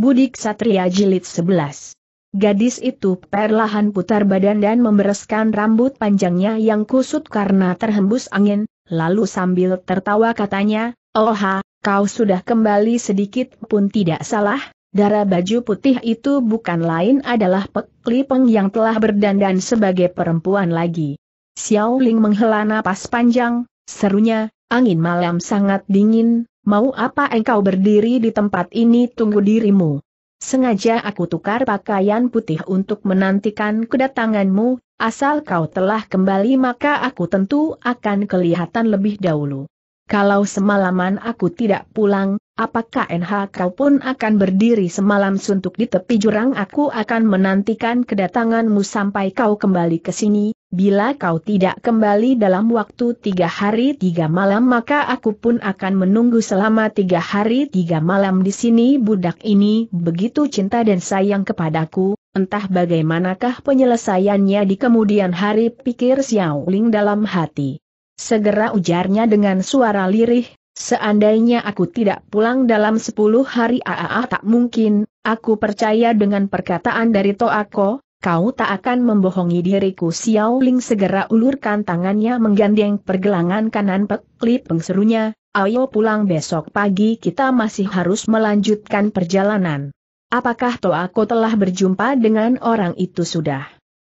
Budik Satria Jilid 11. Gadis itu perlahan putar badan dan membereskan rambut panjangnya yang kusut karena terhembus angin, lalu sambil tertawa katanya, Oha, kau sudah kembali sedikit pun tidak salah, darah baju putih itu bukan lain adalah Pek peng yang telah berdandan sebagai perempuan lagi. Xiao Ling menghela napas panjang, serunya, angin malam sangat dingin, mau apa engkau berdiri di tempat ini tunggu dirimu. Sengaja aku tukar pakaian putih untuk menantikan kedatanganmu, asal kau telah kembali maka aku tentu akan kelihatan lebih dahulu. Kalau semalaman aku tidak pulang, apakah NH kau pun akan berdiri semalam suntuk di tepi jurang aku akan menantikan kedatanganmu sampai kau kembali ke sini, bila kau tidak kembali dalam waktu tiga hari tiga malam maka aku pun akan menunggu selama tiga hari tiga malam di sini budak ini begitu cinta dan sayang kepadaku, entah bagaimanakah penyelesaiannya di kemudian hari pikir Xiao Ling dalam hati. Segera ujarnya dengan suara lirih, Seandainya aku tidak pulang dalam sepuluh hari aa tak mungkin, aku percaya dengan perkataan dari Toako, kau tak akan membohongi diriku Xiao Ling segera ulurkan tangannya menggandeng pergelangan kanan peklip pengserunya, ayo pulang besok pagi kita masih harus melanjutkan perjalanan. Apakah Toako telah berjumpa dengan orang itu sudah?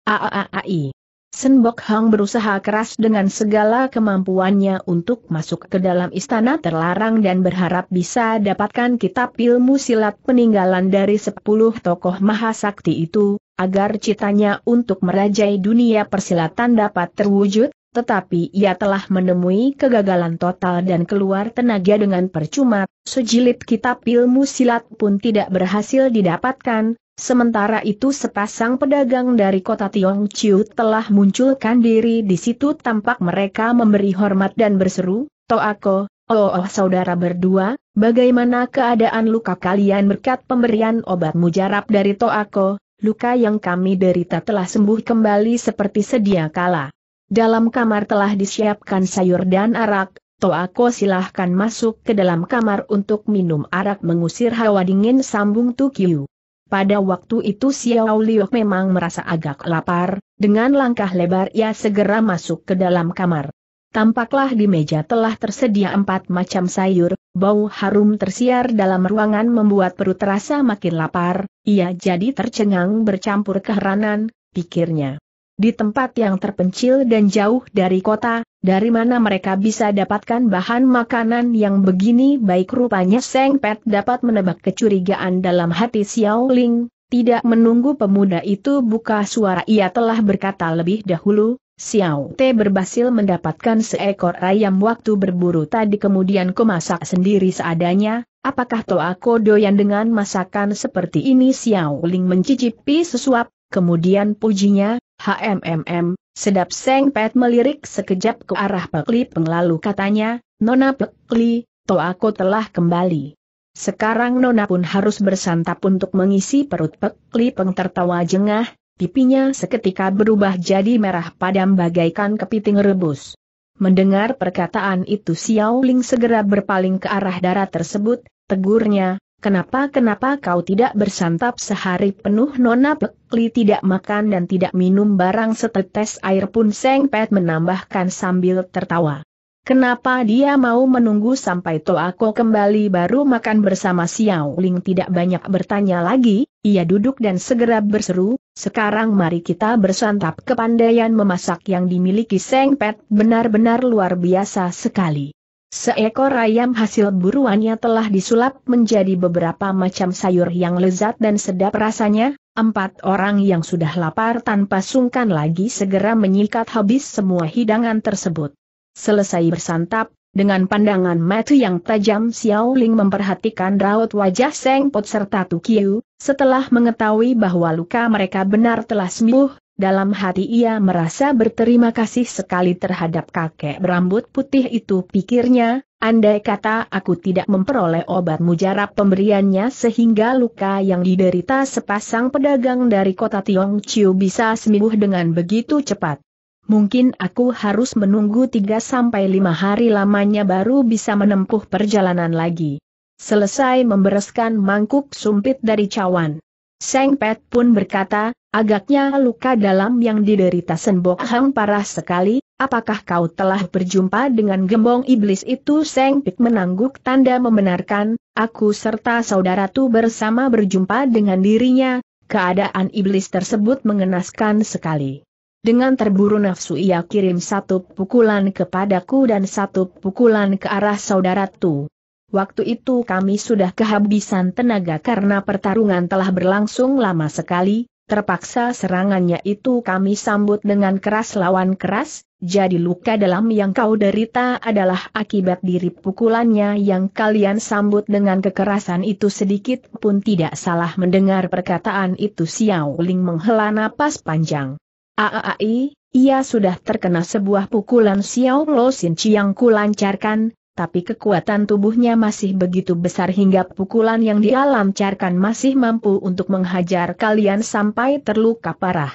Aaai. Senbok Hang berusaha keras dengan segala kemampuannya untuk masuk ke dalam istana terlarang dan berharap bisa dapatkan kitab ilmu silat peninggalan dari sepuluh tokoh mahasakti itu, agar citanya untuk merajai dunia persilatan dapat terwujud, tetapi ia telah menemui kegagalan total dan keluar tenaga dengan percuma, sejilid kitab ilmu silat pun tidak berhasil didapatkan, sementara itu sepasang pedagang dari kota Tiong Chiu telah munculkan diri di situ tampak mereka memberi hormat dan berseru, Toako, oh, oh saudara berdua, bagaimana keadaan luka kalian berkat pemberian obat mujarab dari Toako, luka yang kami derita telah sembuh kembali seperti sedia kala. Dalam kamar telah disiapkan sayur dan arak, Toako silahkan masuk ke dalam kamar untuk minum arak mengusir hawa dingin sambung Tukyu. Pada waktu itu Xiao Liu memang merasa agak lapar, dengan langkah lebar ia segera masuk ke dalam kamar. Tampaklah di meja telah tersedia empat macam sayur, bau harum tersiar dalam ruangan membuat perut terasa makin lapar, ia jadi tercengang bercampur keheranan, pikirnya di tempat yang terpencil dan jauh dari kota, dari mana mereka bisa dapatkan bahan makanan yang begini baik rupanya Seng Pet dapat menebak kecurigaan dalam hati Xiao Ling, tidak menunggu pemuda itu buka suara ia telah berkata lebih dahulu, Xiao Te berhasil mendapatkan seekor ayam waktu berburu tadi kemudian kumasak sendiri seadanya, apakah Kodo doyan dengan masakan seperti ini Xiao Ling mencicipi sesuap, kemudian pujinya, HMMM, sedap Seng Pet melirik sekejap ke arah Pekli Peng katanya, Nona Pekli, toh aku telah kembali. Sekarang Nona pun harus bersantap untuk mengisi perut Pekli Peng tertawa jengah, pipinya seketika berubah jadi merah padam bagaikan kepiting rebus. Mendengar perkataan itu Xiao Ling segera berpaling ke arah darah tersebut, tegurnya, Kenapa-kenapa kau tidak bersantap sehari penuh Nona Pekli tidak makan dan tidak minum barang setetes air pun Seng Pet menambahkan sambil tertawa. Kenapa dia mau menunggu sampai Toako kembali baru makan bersama Xiao Ling tidak banyak bertanya lagi, ia duduk dan segera berseru, sekarang mari kita bersantap kepandaian memasak yang dimiliki Seng Pet benar-benar luar biasa sekali. Seekor ayam hasil buruannya telah disulap menjadi beberapa macam sayur yang lezat dan sedap rasanya, empat orang yang sudah lapar tanpa sungkan lagi segera menyikat habis semua hidangan tersebut. Selesai bersantap, dengan pandangan mata yang tajam Xiao Ling memperhatikan raut wajah Seng Pot serta Tukiu, setelah mengetahui bahwa luka mereka benar telah sembuh, dalam hati ia merasa berterima kasih sekali terhadap kakek berambut putih itu pikirnya, andai kata aku tidak memperoleh obat mujarab pemberiannya sehingga luka yang diderita sepasang pedagang dari kota Tiong Chiu bisa sembuh dengan begitu cepat. Mungkin aku harus menunggu 3-5 hari lamanya baru bisa menempuh perjalanan lagi. Selesai membereskan mangkuk sumpit dari cawan. Seng Pet pun berkata, Agaknya luka dalam yang diderita Senbok Hang parah sekali, apakah kau telah berjumpa dengan gembong iblis itu Seng Pik menangguk tanda membenarkan, aku serta saudara tu bersama berjumpa dengan dirinya, keadaan iblis tersebut mengenaskan sekali. Dengan terburu nafsu ia kirim satu pukulan kepadaku dan satu pukulan ke arah saudara tu. Waktu itu kami sudah kehabisan tenaga karena pertarungan telah berlangsung lama sekali, Terpaksa serangannya itu kami sambut dengan keras lawan keras, jadi luka dalam yang kau derita adalah akibat diri pukulannya yang kalian sambut dengan kekerasan itu sedikit pun tidak salah mendengar perkataan itu Xiao Ling menghela napas panjang. Aai, ia sudah terkena sebuah pukulan Xiao Lo Xin yang kulancarkan, tapi kekuatan tubuhnya masih begitu besar hingga pukulan yang dialamcarkan masih mampu untuk menghajar kalian sampai terluka parah.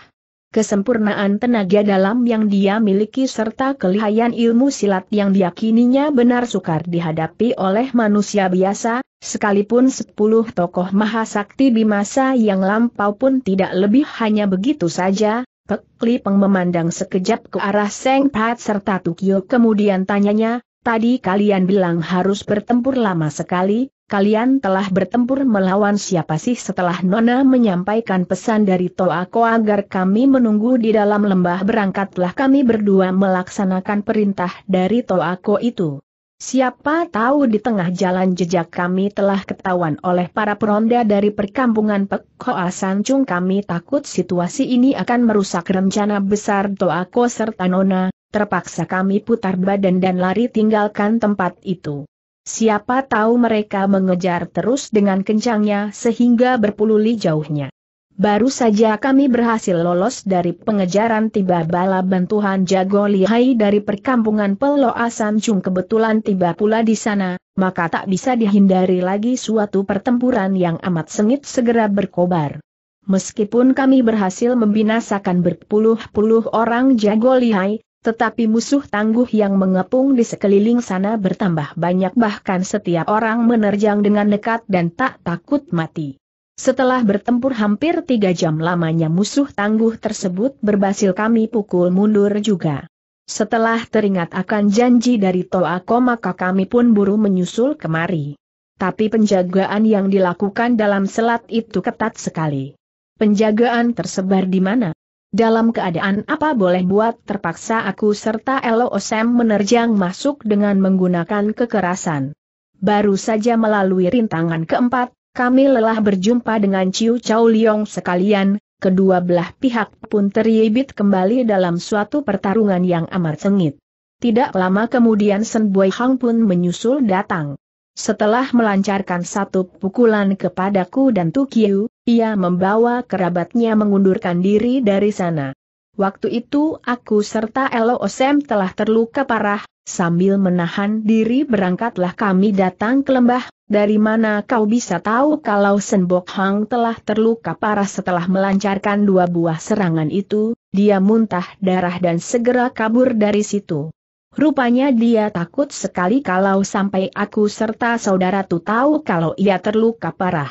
Kesempurnaan tenaga dalam yang dia miliki serta kelihayan ilmu silat yang diyakininya benar sukar dihadapi oleh manusia biasa, sekalipun sepuluh tokoh mahasakti di masa yang lampau pun tidak lebih hanya begitu saja, Pek Li Peng memandang sekejap ke arah Seng Pat serta Tukyo kemudian tanyanya, Tadi kalian bilang harus bertempur lama sekali, kalian telah bertempur melawan siapa sih setelah Nona menyampaikan pesan dari Toako agar kami menunggu di dalam lembah berangkatlah kami berdua melaksanakan perintah dari Toako itu. Siapa tahu di tengah jalan jejak kami telah ketahuan oleh para peronda dari perkampungan Pekhoa Sancung kami takut situasi ini akan merusak rencana besar Toako serta Nona, terpaksa kami putar badan dan lari tinggalkan tempat itu. Siapa tahu mereka mengejar terus dengan kencangnya sehingga berpuluh li jauhnya. Baru saja kami berhasil lolos dari pengejaran tiba bala bantuan jago lihai dari perkampungan Asam Chung kebetulan tiba pula di sana, maka tak bisa dihindari lagi suatu pertempuran yang amat sengit segera berkobar. Meskipun kami berhasil membinasakan berpuluh-puluh orang jago lihai, tetapi musuh tangguh yang mengepung di sekeliling sana bertambah banyak bahkan setiap orang menerjang dengan dekat dan tak takut mati. Setelah bertempur hampir tiga jam lamanya musuh tangguh tersebut berhasil kami pukul mundur juga. Setelah teringat akan janji dari Ko maka kami pun buru menyusul kemari. Tapi penjagaan yang dilakukan dalam selat itu ketat sekali. Penjagaan tersebar di mana? Dalam keadaan apa boleh buat terpaksa aku serta Elo Osem menerjang masuk dengan menggunakan kekerasan. Baru saja melalui rintangan keempat, kami lelah berjumpa dengan Ciu Chow Liong sekalian, kedua belah pihak pun teribit kembali dalam suatu pertarungan yang amat sengit. Tidak lama kemudian Sen Boy Hang pun menyusul datang. Setelah melancarkan satu pukulan kepadaku dan Tukiu, ia membawa kerabatnya mengundurkan diri dari sana. Waktu itu aku serta Elo Osem telah terluka parah, sambil menahan diri berangkatlah kami datang ke lembah, dari mana kau bisa tahu kalau Senbok Hang telah terluka parah setelah melancarkan dua buah serangan itu, dia muntah darah dan segera kabur dari situ. Rupanya dia takut sekali kalau sampai aku serta saudara tu tahu kalau ia terluka parah.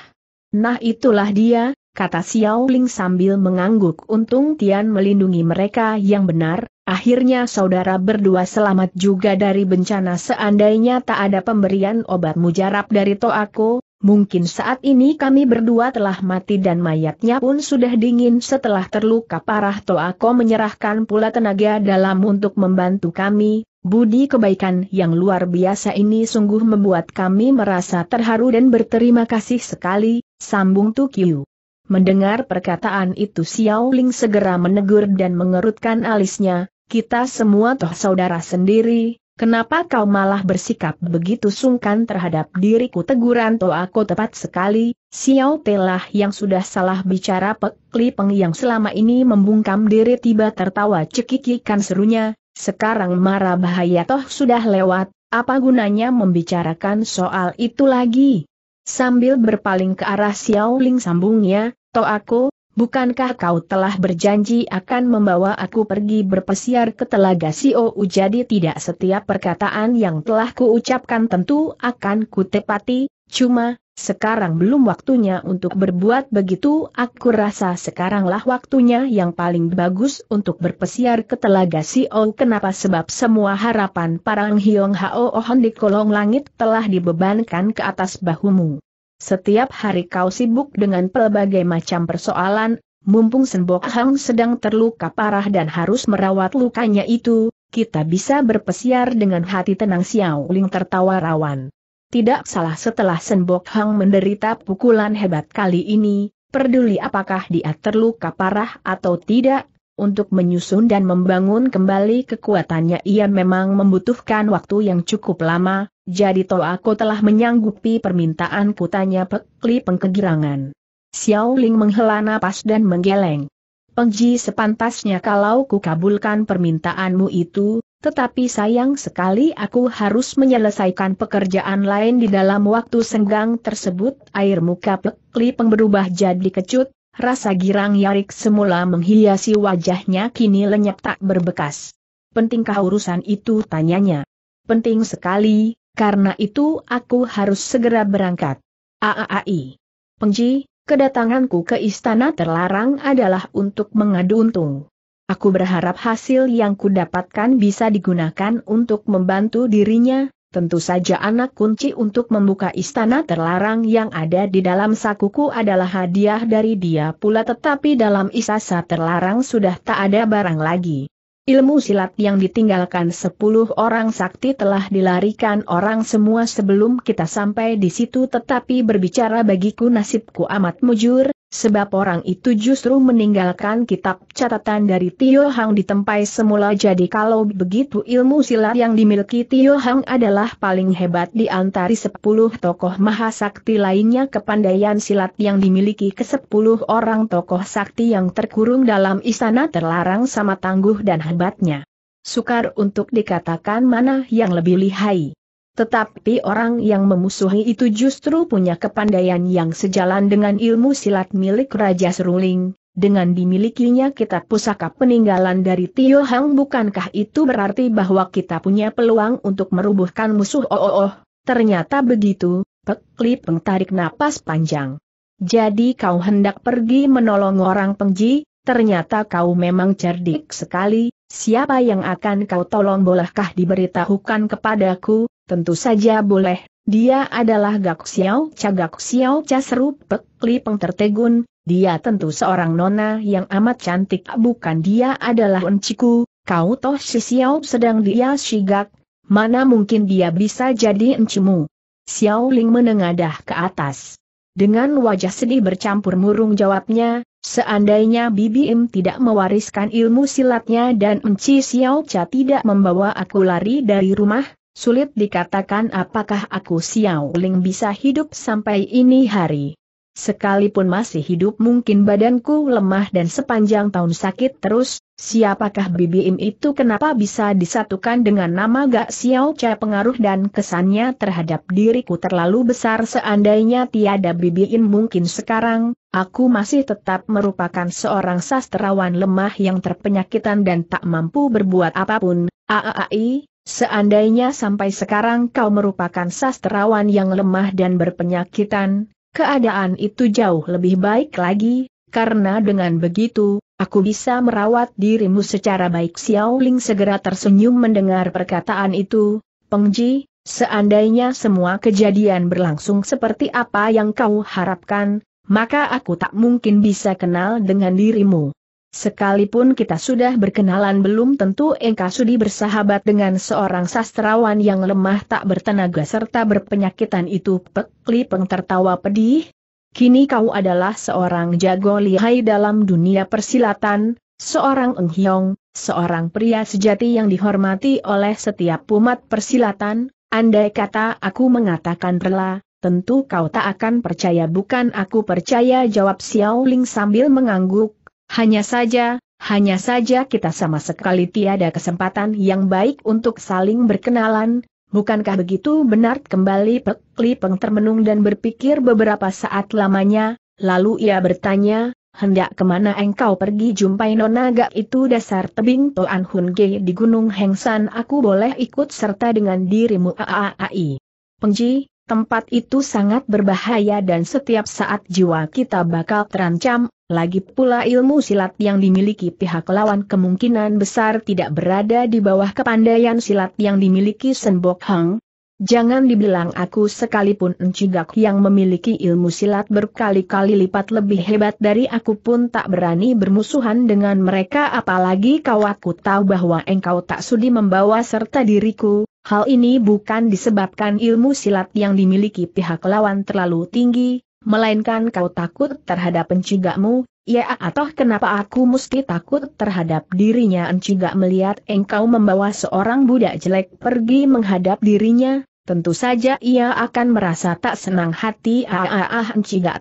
Nah itulah dia, kata Xiao Ling sambil mengangguk untung Tian melindungi mereka yang benar, akhirnya saudara berdua selamat juga dari bencana seandainya tak ada pemberian obat mujarab dari Toako, Mungkin saat ini kami berdua telah mati dan mayatnya pun sudah dingin setelah terluka parah Toako menyerahkan pula tenaga dalam untuk membantu kami, Budi kebaikan yang luar biasa ini sungguh membuat kami merasa terharu dan berterima kasih sekali, sambung Tukiu. Mendengar perkataan itu Xiao Ling segera menegur dan mengerutkan alisnya, kita semua toh saudara sendiri, kenapa kau malah bersikap begitu sungkan terhadap diriku teguran toh aku tepat sekali, Xiao Telah yang sudah salah bicara Pek Li Peng yang selama ini membungkam diri tiba tertawa cekikikan serunya, sekarang mara bahaya toh sudah lewat, apa gunanya membicarakan soal itu lagi? Sambil berpaling ke arah Xiao Ling, sambungnya, toh aku, bukankah kau telah berjanji akan membawa aku pergi berpesiar ke telaga Xiao jadi tidak setiap perkataan yang telah kuucapkan tentu akan kutepati, Cuma, sekarang belum waktunya untuk berbuat begitu, aku rasa sekaranglah waktunya yang paling bagus untuk berpesiar ke Telaga Ong. Kenapa sebab semua harapan para Hiong Hao Ohon di kolong langit telah dibebankan ke atas bahumu. Setiap hari kau sibuk dengan pelbagai macam persoalan, mumpung Senbok Hang sedang terluka parah dan harus merawat lukanya itu, kita bisa berpesiar dengan hati tenang Xiao Ling tertawa rawan. Tidak salah setelah Senbok Hang menderita pukulan hebat kali ini, peduli apakah dia terluka parah atau tidak, untuk menyusun dan membangun kembali kekuatannya ia memang membutuhkan waktu yang cukup lama, jadi toh aku telah menyanggupi permintaan kutanya Pekli pengkegirangan. Xiao Ling menghela napas dan menggeleng. Pengji sepantasnya kalau kukabulkan permintaanmu itu, tetapi sayang sekali aku harus menyelesaikan pekerjaan lain di dalam waktu senggang tersebut. Air muka Pekli berubah jadi kecut, rasa girang yarik semula menghiasi wajahnya kini lenyap tak berbekas. Pentingkah urusan itu tanyanya? Penting sekali, karena itu aku harus segera berangkat. Aaai. Pengji, kedatanganku ke istana terlarang adalah untuk mengadu untung. Aku berharap hasil yang kudapatkan bisa digunakan untuk membantu dirinya, tentu saja anak kunci untuk membuka istana terlarang yang ada di dalam sakuku adalah hadiah dari dia pula tetapi dalam isasa terlarang sudah tak ada barang lagi. Ilmu silat yang ditinggalkan sepuluh orang sakti telah dilarikan orang semua sebelum kita sampai di situ tetapi berbicara bagiku nasibku amat mujur, Sebab orang itu justru meninggalkan kitab catatan dari Tio Hang di ditempai semula jadi kalau begitu ilmu silat yang dimiliki Tio Hang adalah paling hebat di antara sepuluh tokoh mahasakti lainnya kepandaian silat yang dimiliki ke sepuluh orang tokoh sakti yang terkurung dalam istana terlarang sama tangguh dan hebatnya. Sukar untuk dikatakan mana yang lebih lihai. Tetapi orang yang memusuhi itu justru punya kepandaian yang sejalan dengan ilmu silat milik Raja Seruling, dengan dimilikinya kitab pusaka peninggalan dari Tio Hang bukankah itu berarti bahwa kita punya peluang untuk merubuhkan musuh oh oh oh, ternyata begitu, Pek Li Peng napas panjang. Jadi kau hendak pergi menolong orang pengji, ternyata kau memang cerdik sekali, siapa yang akan kau tolong bolehkah diberitahukan kepadaku, Tentu saja boleh, dia adalah Gak Xiao Cha Gak Xiao Cha seru Pek Li Peng tertegun, dia tentu seorang nona yang amat cantik bukan dia adalah enciku, kau toh si Xiao sedang dia sigak, mana mungkin dia bisa jadi encimu. Xiao Ling menengadah ke atas. Dengan wajah sedih bercampur murung jawabnya, seandainya Bibi Im tidak mewariskan ilmu silatnya dan Enci Xiao Cha tidak membawa aku lari dari rumah, sulit dikatakan apakah aku Xiao Ling bisa hidup sampai ini hari. Sekalipun masih hidup mungkin badanku lemah dan sepanjang tahun sakit terus, siapakah BBM itu kenapa bisa disatukan dengan nama Gak Xiao Cha pengaruh dan kesannya terhadap diriku terlalu besar seandainya tiada BBM mungkin sekarang, aku masih tetap merupakan seorang sastrawan lemah yang terpenyakitan dan tak mampu berbuat apapun, aaai, Seandainya sampai sekarang kau merupakan sastrawan yang lemah dan berpenyakitan, keadaan itu jauh lebih baik lagi, karena dengan begitu, aku bisa merawat dirimu secara baik Xiao Ling segera tersenyum mendengar perkataan itu, Pengji, seandainya semua kejadian berlangsung seperti apa yang kau harapkan, maka aku tak mungkin bisa kenal dengan dirimu. Sekalipun kita sudah berkenalan belum tentu engkau sudi bersahabat dengan seorang sastrawan yang lemah tak bertenaga serta berpenyakitan itu Pek Lipeng tertawa pedih. Kini kau adalah seorang jago lihai dalam dunia persilatan, seorang enghyong, seorang pria sejati yang dihormati oleh setiap umat persilatan, andai kata aku mengatakan rela, tentu kau tak akan percaya bukan aku percaya jawab Xiao Ling sambil mengangguk, hanya saja, hanya saja kita sama sekali tiada kesempatan yang baik untuk saling berkenalan, bukankah begitu benar kembali Pek Li termenung dan berpikir beberapa saat lamanya, lalu ia bertanya, hendak kemana engkau pergi jumpai nonaga itu dasar tebing Toan Hun Ge di Gunung Hengsan aku boleh ikut serta dengan dirimu aaai. Pengji, Tempat itu sangat berbahaya dan setiap saat jiwa kita bakal terancam, lagi pula ilmu silat yang dimiliki pihak lawan kemungkinan besar tidak berada di bawah kepandaian silat yang dimiliki Senbok Hang. Jangan dibilang aku sekalipun Encigak yang memiliki ilmu silat berkali-kali lipat lebih hebat dari aku pun tak berani bermusuhan dengan mereka apalagi kau aku tahu bahwa engkau tak sudi membawa serta diriku, Hal ini bukan disebabkan ilmu silat yang dimiliki pihak lawan terlalu tinggi, melainkan kau takut terhadap pencigamu, ya atau kenapa aku mesti takut terhadap dirinya enciga melihat engkau membawa seorang budak jelek pergi menghadap dirinya, tentu saja ia akan merasa tak senang hati ah ah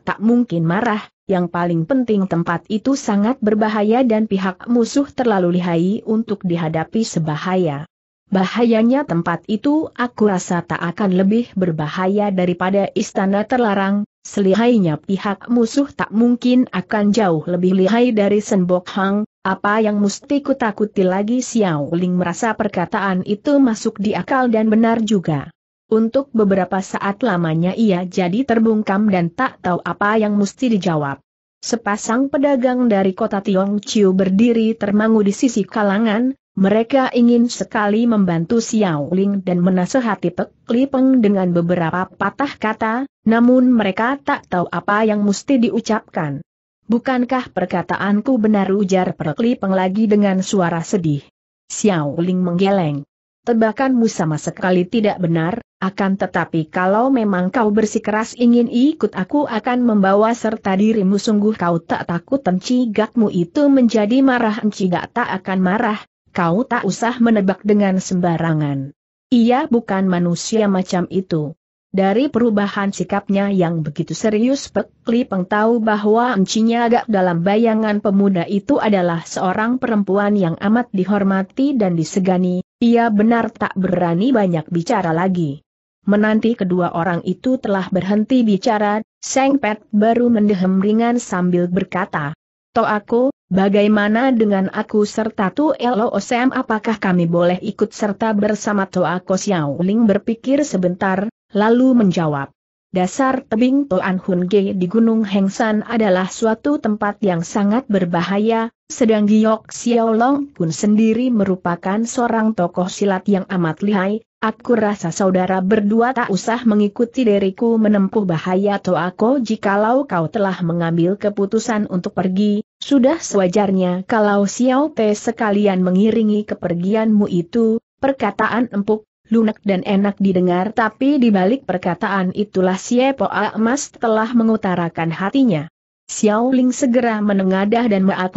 tak mungkin marah, yang paling penting tempat itu sangat berbahaya dan pihak musuh terlalu lihai untuk dihadapi sebahaya. Bahayanya tempat itu aku rasa tak akan lebih berbahaya daripada istana terlarang, selihainya pihak musuh tak mungkin akan jauh lebih lihai dari Senbok Hang, apa yang mesti takuti lagi Xiao Ling merasa perkataan itu masuk di akal dan benar juga. Untuk beberapa saat lamanya ia jadi terbungkam dan tak tahu apa yang mesti dijawab. Sepasang pedagang dari kota Tiong Chiu berdiri termangu di sisi kalangan, mereka ingin sekali membantu Xiao Ling dan menasehati Pek Li Peng dengan beberapa patah kata, namun mereka tak tahu apa yang mesti diucapkan. Bukankah perkataanku benar ujar Pek Li Peng lagi dengan suara sedih? Xiao Ling menggeleng. Tebakanmu sama sekali tidak benar, akan tetapi kalau memang kau bersikeras ingin ikut aku akan membawa serta dirimu sungguh kau tak takut gakmu itu menjadi marah encigak tak akan marah, Kau tak usah menebak dengan sembarangan. Ia bukan manusia macam itu. Dari perubahan sikapnya yang begitu serius Pek Lipeng tahu bahwa encinya agak dalam bayangan pemuda itu adalah seorang perempuan yang amat dihormati dan disegani, ia benar tak berani banyak bicara lagi. Menanti kedua orang itu telah berhenti bicara, Seng Pet baru mendehem ringan sambil berkata, atau aku, bagaimana dengan aku serta Tu Elo Osem apakah kami boleh ikut serta bersama Toa Aku Xiao Ling berpikir sebentar, lalu menjawab. Dasar tebing Toan Hun Ge di Gunung Hengsan adalah suatu tempat yang sangat berbahaya, sedang Giok Long pun sendiri merupakan seorang tokoh silat yang amat lihai, aku rasa saudara berdua tak usah mengikuti diriku menempuh bahaya Toako jikalau kau telah mengambil keputusan untuk pergi, sudah sewajarnya kalau Xiao Pe sekalian mengiringi kepergianmu itu, perkataan empuk, lunak dan enak didengar tapi di balik perkataan itulah Xie Po Mas telah mengutarakan hatinya. Xiao Ling segera menengadah dan maat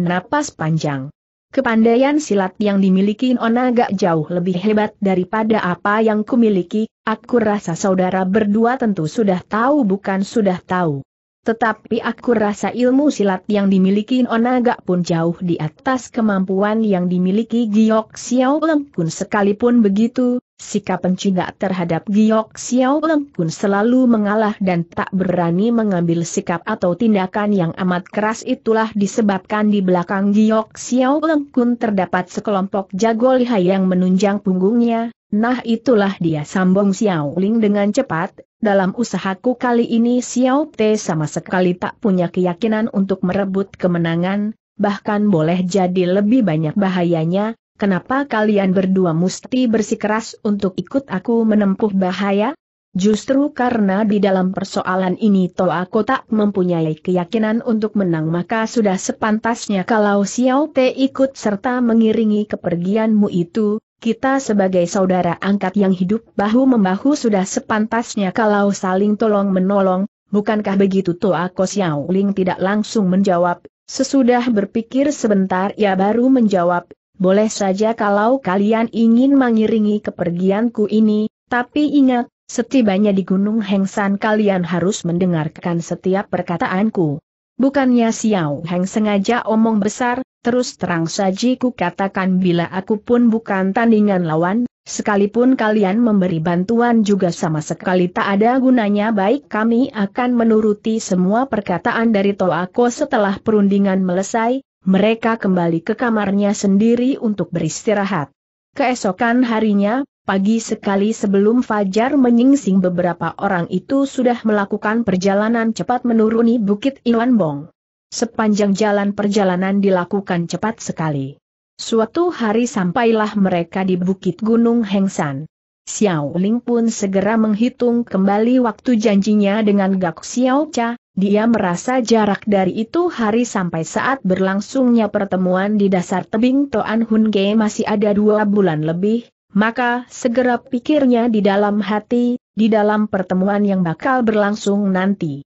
napas panjang. Kepandaian silat yang dimiliki Onaga jauh lebih hebat daripada apa yang kumiliki, aku rasa saudara berdua tentu sudah tahu bukan sudah tahu. Tetapi aku rasa ilmu silat yang dimiliki Onaga pun jauh di atas kemampuan yang dimiliki Giok Xiao pun sekalipun begitu, sikap pencinta terhadap Giok Xiao pun selalu mengalah dan tak berani mengambil sikap atau tindakan yang amat keras itulah disebabkan di belakang Giok Xiao pun terdapat sekelompok jago lihai yang menunjang punggungnya, Nah itulah dia sambung Xiao Ling dengan cepat, dalam usahaku kali ini Xiao Te sama sekali tak punya keyakinan untuk merebut kemenangan, bahkan boleh jadi lebih banyak bahayanya, kenapa kalian berdua mesti bersikeras untuk ikut aku menempuh bahaya? Justru karena di dalam persoalan ini Toa aku tak mempunyai keyakinan untuk menang maka sudah sepantasnya kalau Xiao Te ikut serta mengiringi kepergianmu itu, kita sebagai saudara angkat yang hidup bahu-membahu sudah sepantasnya kalau saling tolong-menolong, bukankah begitu Toa Ko Ling tidak langsung menjawab, sesudah berpikir sebentar ia baru menjawab, boleh saja kalau kalian ingin mengiringi kepergianku ini, tapi ingat, setibanya di Gunung Hengsan kalian harus mendengarkan setiap perkataanku. Bukannya Xiao Heng sengaja omong besar, Terus terang saja, ku katakan bila aku pun bukan tandingan lawan, sekalipun kalian memberi bantuan juga sama sekali tak ada gunanya baik kami akan menuruti semua perkataan dari Toako setelah perundingan melesai, mereka kembali ke kamarnya sendiri untuk beristirahat. Keesokan harinya, Pagi sekali sebelum Fajar menyingsing beberapa orang itu sudah melakukan perjalanan cepat menuruni Bukit Iwanbong. Sepanjang jalan perjalanan dilakukan cepat sekali. Suatu hari sampailah mereka di Bukit Gunung Hengsan. Xiao Ling pun segera menghitung kembali waktu janjinya dengan Gak Xiao Cha, dia merasa jarak dari itu hari sampai saat berlangsungnya pertemuan di dasar tebing Toan Hun Ge masih ada dua bulan lebih, maka segera pikirnya di dalam hati, di dalam pertemuan yang bakal berlangsung nanti.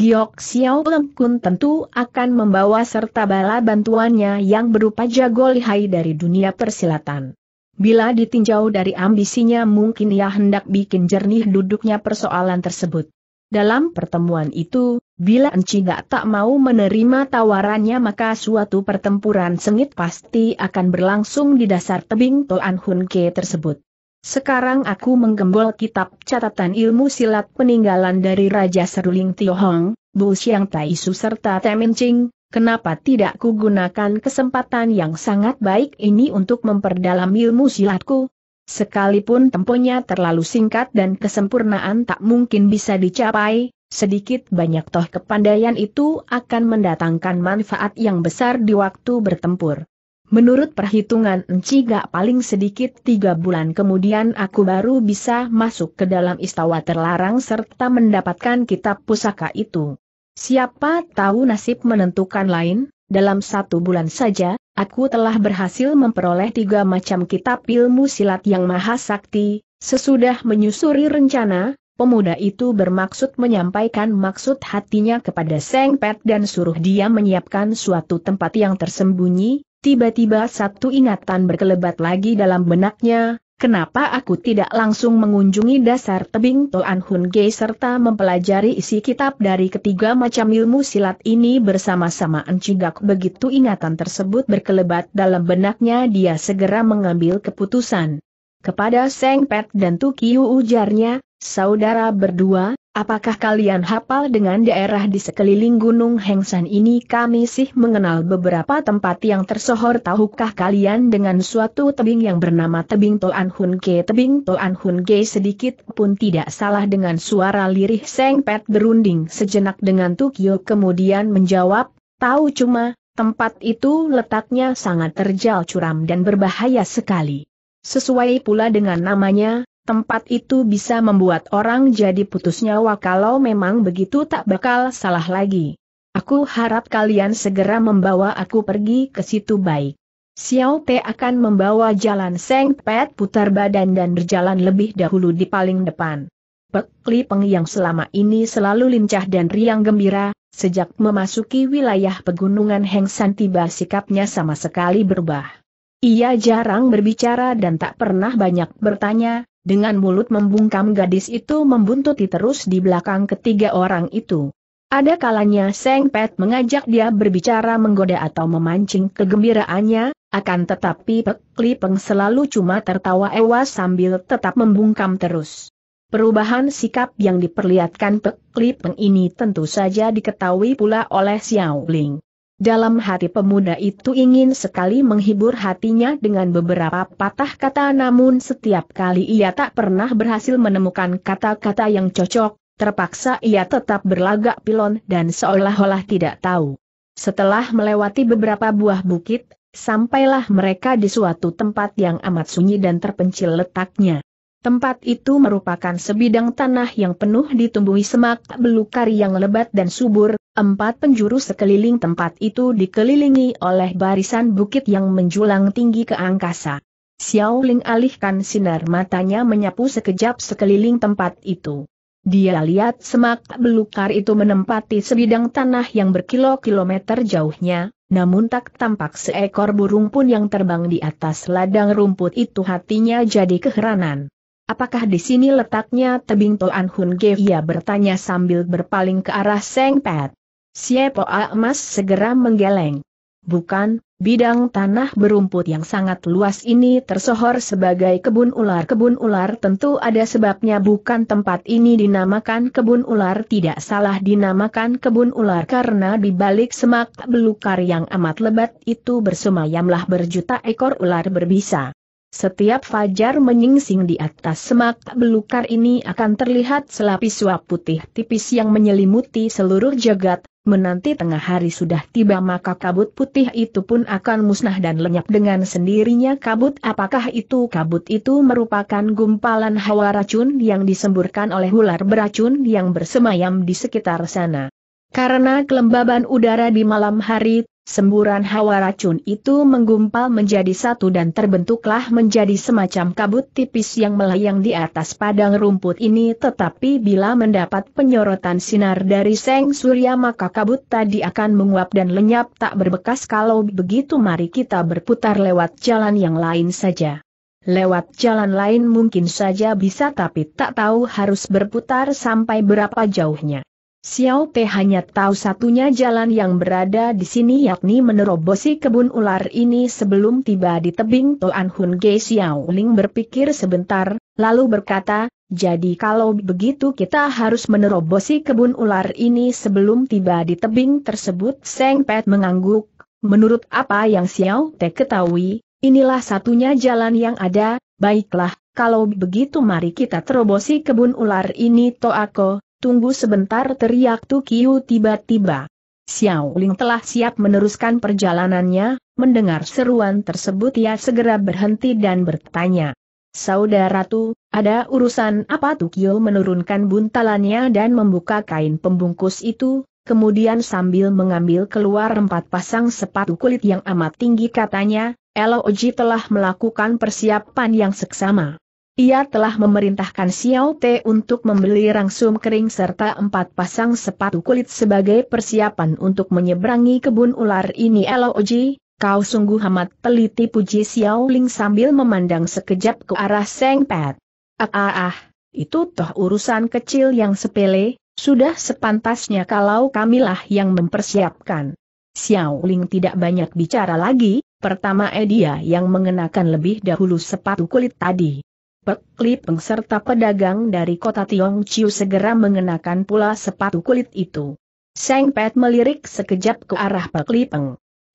Giok Xiao Lengkun tentu akan membawa serta bala bantuannya yang berupa jago lihai dari dunia persilatan. Bila ditinjau dari ambisinya mungkin ia hendak bikin jernih duduknya persoalan tersebut. Dalam pertemuan itu, bila Enci gak tak mau menerima tawarannya maka suatu pertempuran sengit pasti akan berlangsung di dasar tebing Toan Hun Ke tersebut. Sekarang aku menggembol kitab catatan ilmu silat peninggalan dari Raja Seruling Tiohong, Bu Tai Taisu serta Temin Ching, kenapa tidak gunakan kesempatan yang sangat baik ini untuk memperdalam ilmu silatku? Sekalipun temponya terlalu singkat dan kesempurnaan tak mungkin bisa dicapai, sedikit banyak toh kepandaian itu akan mendatangkan manfaat yang besar di waktu bertempur. Menurut perhitungan Enci gak paling sedikit tiga bulan kemudian aku baru bisa masuk ke dalam istawa terlarang serta mendapatkan kitab pusaka itu. Siapa tahu nasib menentukan lain, dalam satu bulan saja, aku telah berhasil memperoleh tiga macam kitab ilmu silat yang maha sakti, sesudah menyusuri rencana, pemuda itu bermaksud menyampaikan maksud hatinya kepada Seng Pet dan suruh dia menyiapkan suatu tempat yang tersembunyi, Tiba-tiba satu ingatan berkelebat lagi dalam benaknya, kenapa aku tidak langsung mengunjungi dasar tebing Toan Hun Ge serta mempelajari isi kitab dari ketiga macam ilmu silat ini bersama-sama Encigak begitu ingatan tersebut berkelebat dalam benaknya dia segera mengambil keputusan. Kepada Seng Pet dan Tukiu ujarnya, saudara berdua, Apakah kalian hafal dengan daerah di sekeliling Gunung Hengsan ini? Kami sih mengenal beberapa tempat yang tersohor. Tahukah kalian dengan suatu tebing yang bernama Tebing Toan Hun Ge? Tebing Toan Hun Ge sedikit pun tidak salah dengan suara lirih Seng Pet berunding sejenak dengan Tukyo kemudian menjawab, tahu cuma, tempat itu letaknya sangat terjal curam dan berbahaya sekali. Sesuai pula dengan namanya, Tempat itu bisa membuat orang jadi putus nyawa kalau memang begitu tak bakal salah lagi. Aku harap kalian segera membawa aku pergi ke situ baik. Xiao Te akan membawa jalan Seng Pet putar badan dan berjalan lebih dahulu di paling depan. Pek Li Peng yang selama ini selalu lincah dan riang gembira, sejak memasuki wilayah pegunungan Heng San tiba sikapnya sama sekali berubah. Ia jarang berbicara dan tak pernah banyak bertanya, dengan mulut membungkam gadis itu membuntuti terus di belakang ketiga orang itu. Ada kalanya Seng Pet mengajak dia berbicara menggoda atau memancing kegembiraannya, akan tetapi Pek Peng selalu cuma tertawa ewas sambil tetap membungkam terus. Perubahan sikap yang diperlihatkan Pek Peng ini tentu saja diketahui pula oleh Xiao Ling. Dalam hati pemuda itu ingin sekali menghibur hatinya dengan beberapa patah kata namun setiap kali ia tak pernah berhasil menemukan kata-kata yang cocok, terpaksa ia tetap berlagak pilon dan seolah-olah tidak tahu. Setelah melewati beberapa buah bukit, sampailah mereka di suatu tempat yang amat sunyi dan terpencil letaknya. Tempat itu merupakan sebidang tanah yang penuh ditumbuhi semak belukar yang lebat dan subur, empat penjuru sekeliling tempat itu dikelilingi oleh barisan bukit yang menjulang tinggi ke angkasa. Xiao Ling alihkan sinar matanya menyapu sekejap sekeliling tempat itu. Dia lihat semak belukar itu menempati sebidang tanah yang berkilo-kilometer jauhnya, namun tak tampak seekor burung pun yang terbang di atas ladang rumput itu hatinya jadi keheranan. Apakah di sini letaknya tebing Toan Hun Ge? Ia bertanya sambil berpaling ke arah Seng Pet. Siepo Emas segera menggeleng. Bukan, bidang tanah berumput yang sangat luas ini tersohor sebagai kebun ular. Kebun ular tentu ada sebabnya bukan tempat ini dinamakan kebun ular tidak salah dinamakan kebun ular karena di balik semak belukar yang amat lebat itu bersemayamlah berjuta ekor ular berbisa. Setiap fajar menyingsing di atas semak belukar ini akan terlihat selapis suap putih tipis yang menyelimuti seluruh jagat, menanti tengah hari sudah tiba maka kabut putih itu pun akan musnah dan lenyap dengan sendirinya kabut apakah itu kabut itu merupakan gumpalan hawa racun yang disemburkan oleh ular beracun yang bersemayam di sekitar sana. Karena kelembaban udara di malam hari semburan hawa racun itu menggumpal menjadi satu dan terbentuklah menjadi semacam kabut tipis yang melayang di atas padang rumput ini tetapi bila mendapat penyorotan sinar dari seng surya maka kabut tadi akan menguap dan lenyap tak berbekas kalau begitu mari kita berputar lewat jalan yang lain saja. Lewat jalan lain mungkin saja bisa tapi tak tahu harus berputar sampai berapa jauhnya. Xiao Te hanya tahu satunya jalan yang berada di sini yakni menerobosi kebun ular ini sebelum tiba di tebing Toan Hun Ge Xiao Ling berpikir sebentar, lalu berkata, jadi kalau begitu kita harus menerobosi kebun ular ini sebelum tiba di tebing tersebut Seng Pet mengangguk, menurut apa yang Xiao Te ketahui, inilah satunya jalan yang ada, baiklah, kalau begitu mari kita terobosi kebun ular ini Toako, Tunggu sebentar teriak Tukiu tiba-tiba. Xiao Ling telah siap meneruskan perjalanannya, mendengar seruan tersebut ia segera berhenti dan bertanya. Saudara Tu, ada urusan apa Tukiu menurunkan buntalannya dan membuka kain pembungkus itu, kemudian sambil mengambil keluar empat pasang sepatu kulit yang amat tinggi katanya, Oji telah melakukan persiapan yang seksama. Ia telah memerintahkan Xiao Te untuk membeli rangsum kering serta empat pasang sepatu kulit sebagai persiapan untuk menyeberangi kebun ular ini Eloji, kau sungguh amat teliti puji Xiao Ling sambil memandang sekejap ke arah Seng Pet. Ah ah ah, itu toh urusan kecil yang sepele, sudah sepantasnya kalau kamilah yang mempersiapkan. Xiao Ling tidak banyak bicara lagi, pertama eh dia yang mengenakan lebih dahulu sepatu kulit tadi. Pek pengserta serta pedagang dari kota Tiong Chiu segera mengenakan pula sepatu kulit itu. Seng Pet melirik sekejap ke arah Pek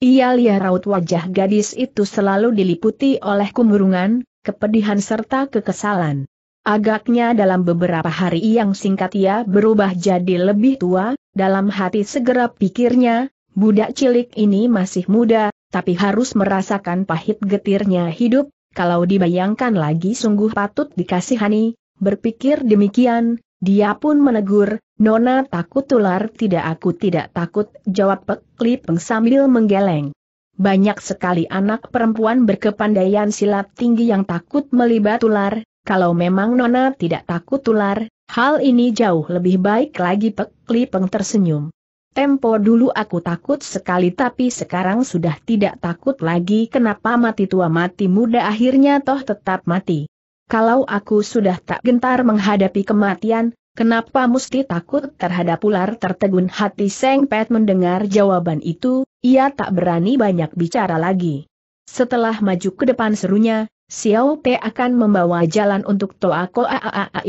Ia lihat raut wajah gadis itu selalu diliputi oleh kemurungan, kepedihan serta kekesalan. Agaknya dalam beberapa hari yang singkat ia berubah jadi lebih tua, dalam hati segera pikirnya, budak cilik ini masih muda, tapi harus merasakan pahit getirnya hidup, kalau dibayangkan lagi sungguh patut dikasihani, berpikir demikian, dia pun menegur, Nona takut tular tidak aku tidak takut, jawab Pekli sambil menggeleng. Banyak sekali anak perempuan berkepandaian silat tinggi yang takut melibat ular, kalau memang Nona tidak takut ular, hal ini jauh lebih baik lagi Pek Peng tersenyum. Tempo dulu aku takut sekali tapi sekarang sudah tidak takut lagi kenapa mati tua mati muda akhirnya toh tetap mati. Kalau aku sudah tak gentar menghadapi kematian, kenapa mesti takut terhadap ular tertegun hati Seng Pet mendengar jawaban itu, ia tak berani banyak bicara lagi. Setelah maju ke depan serunya, Xiao Te akan membawa jalan untuk Toa Koa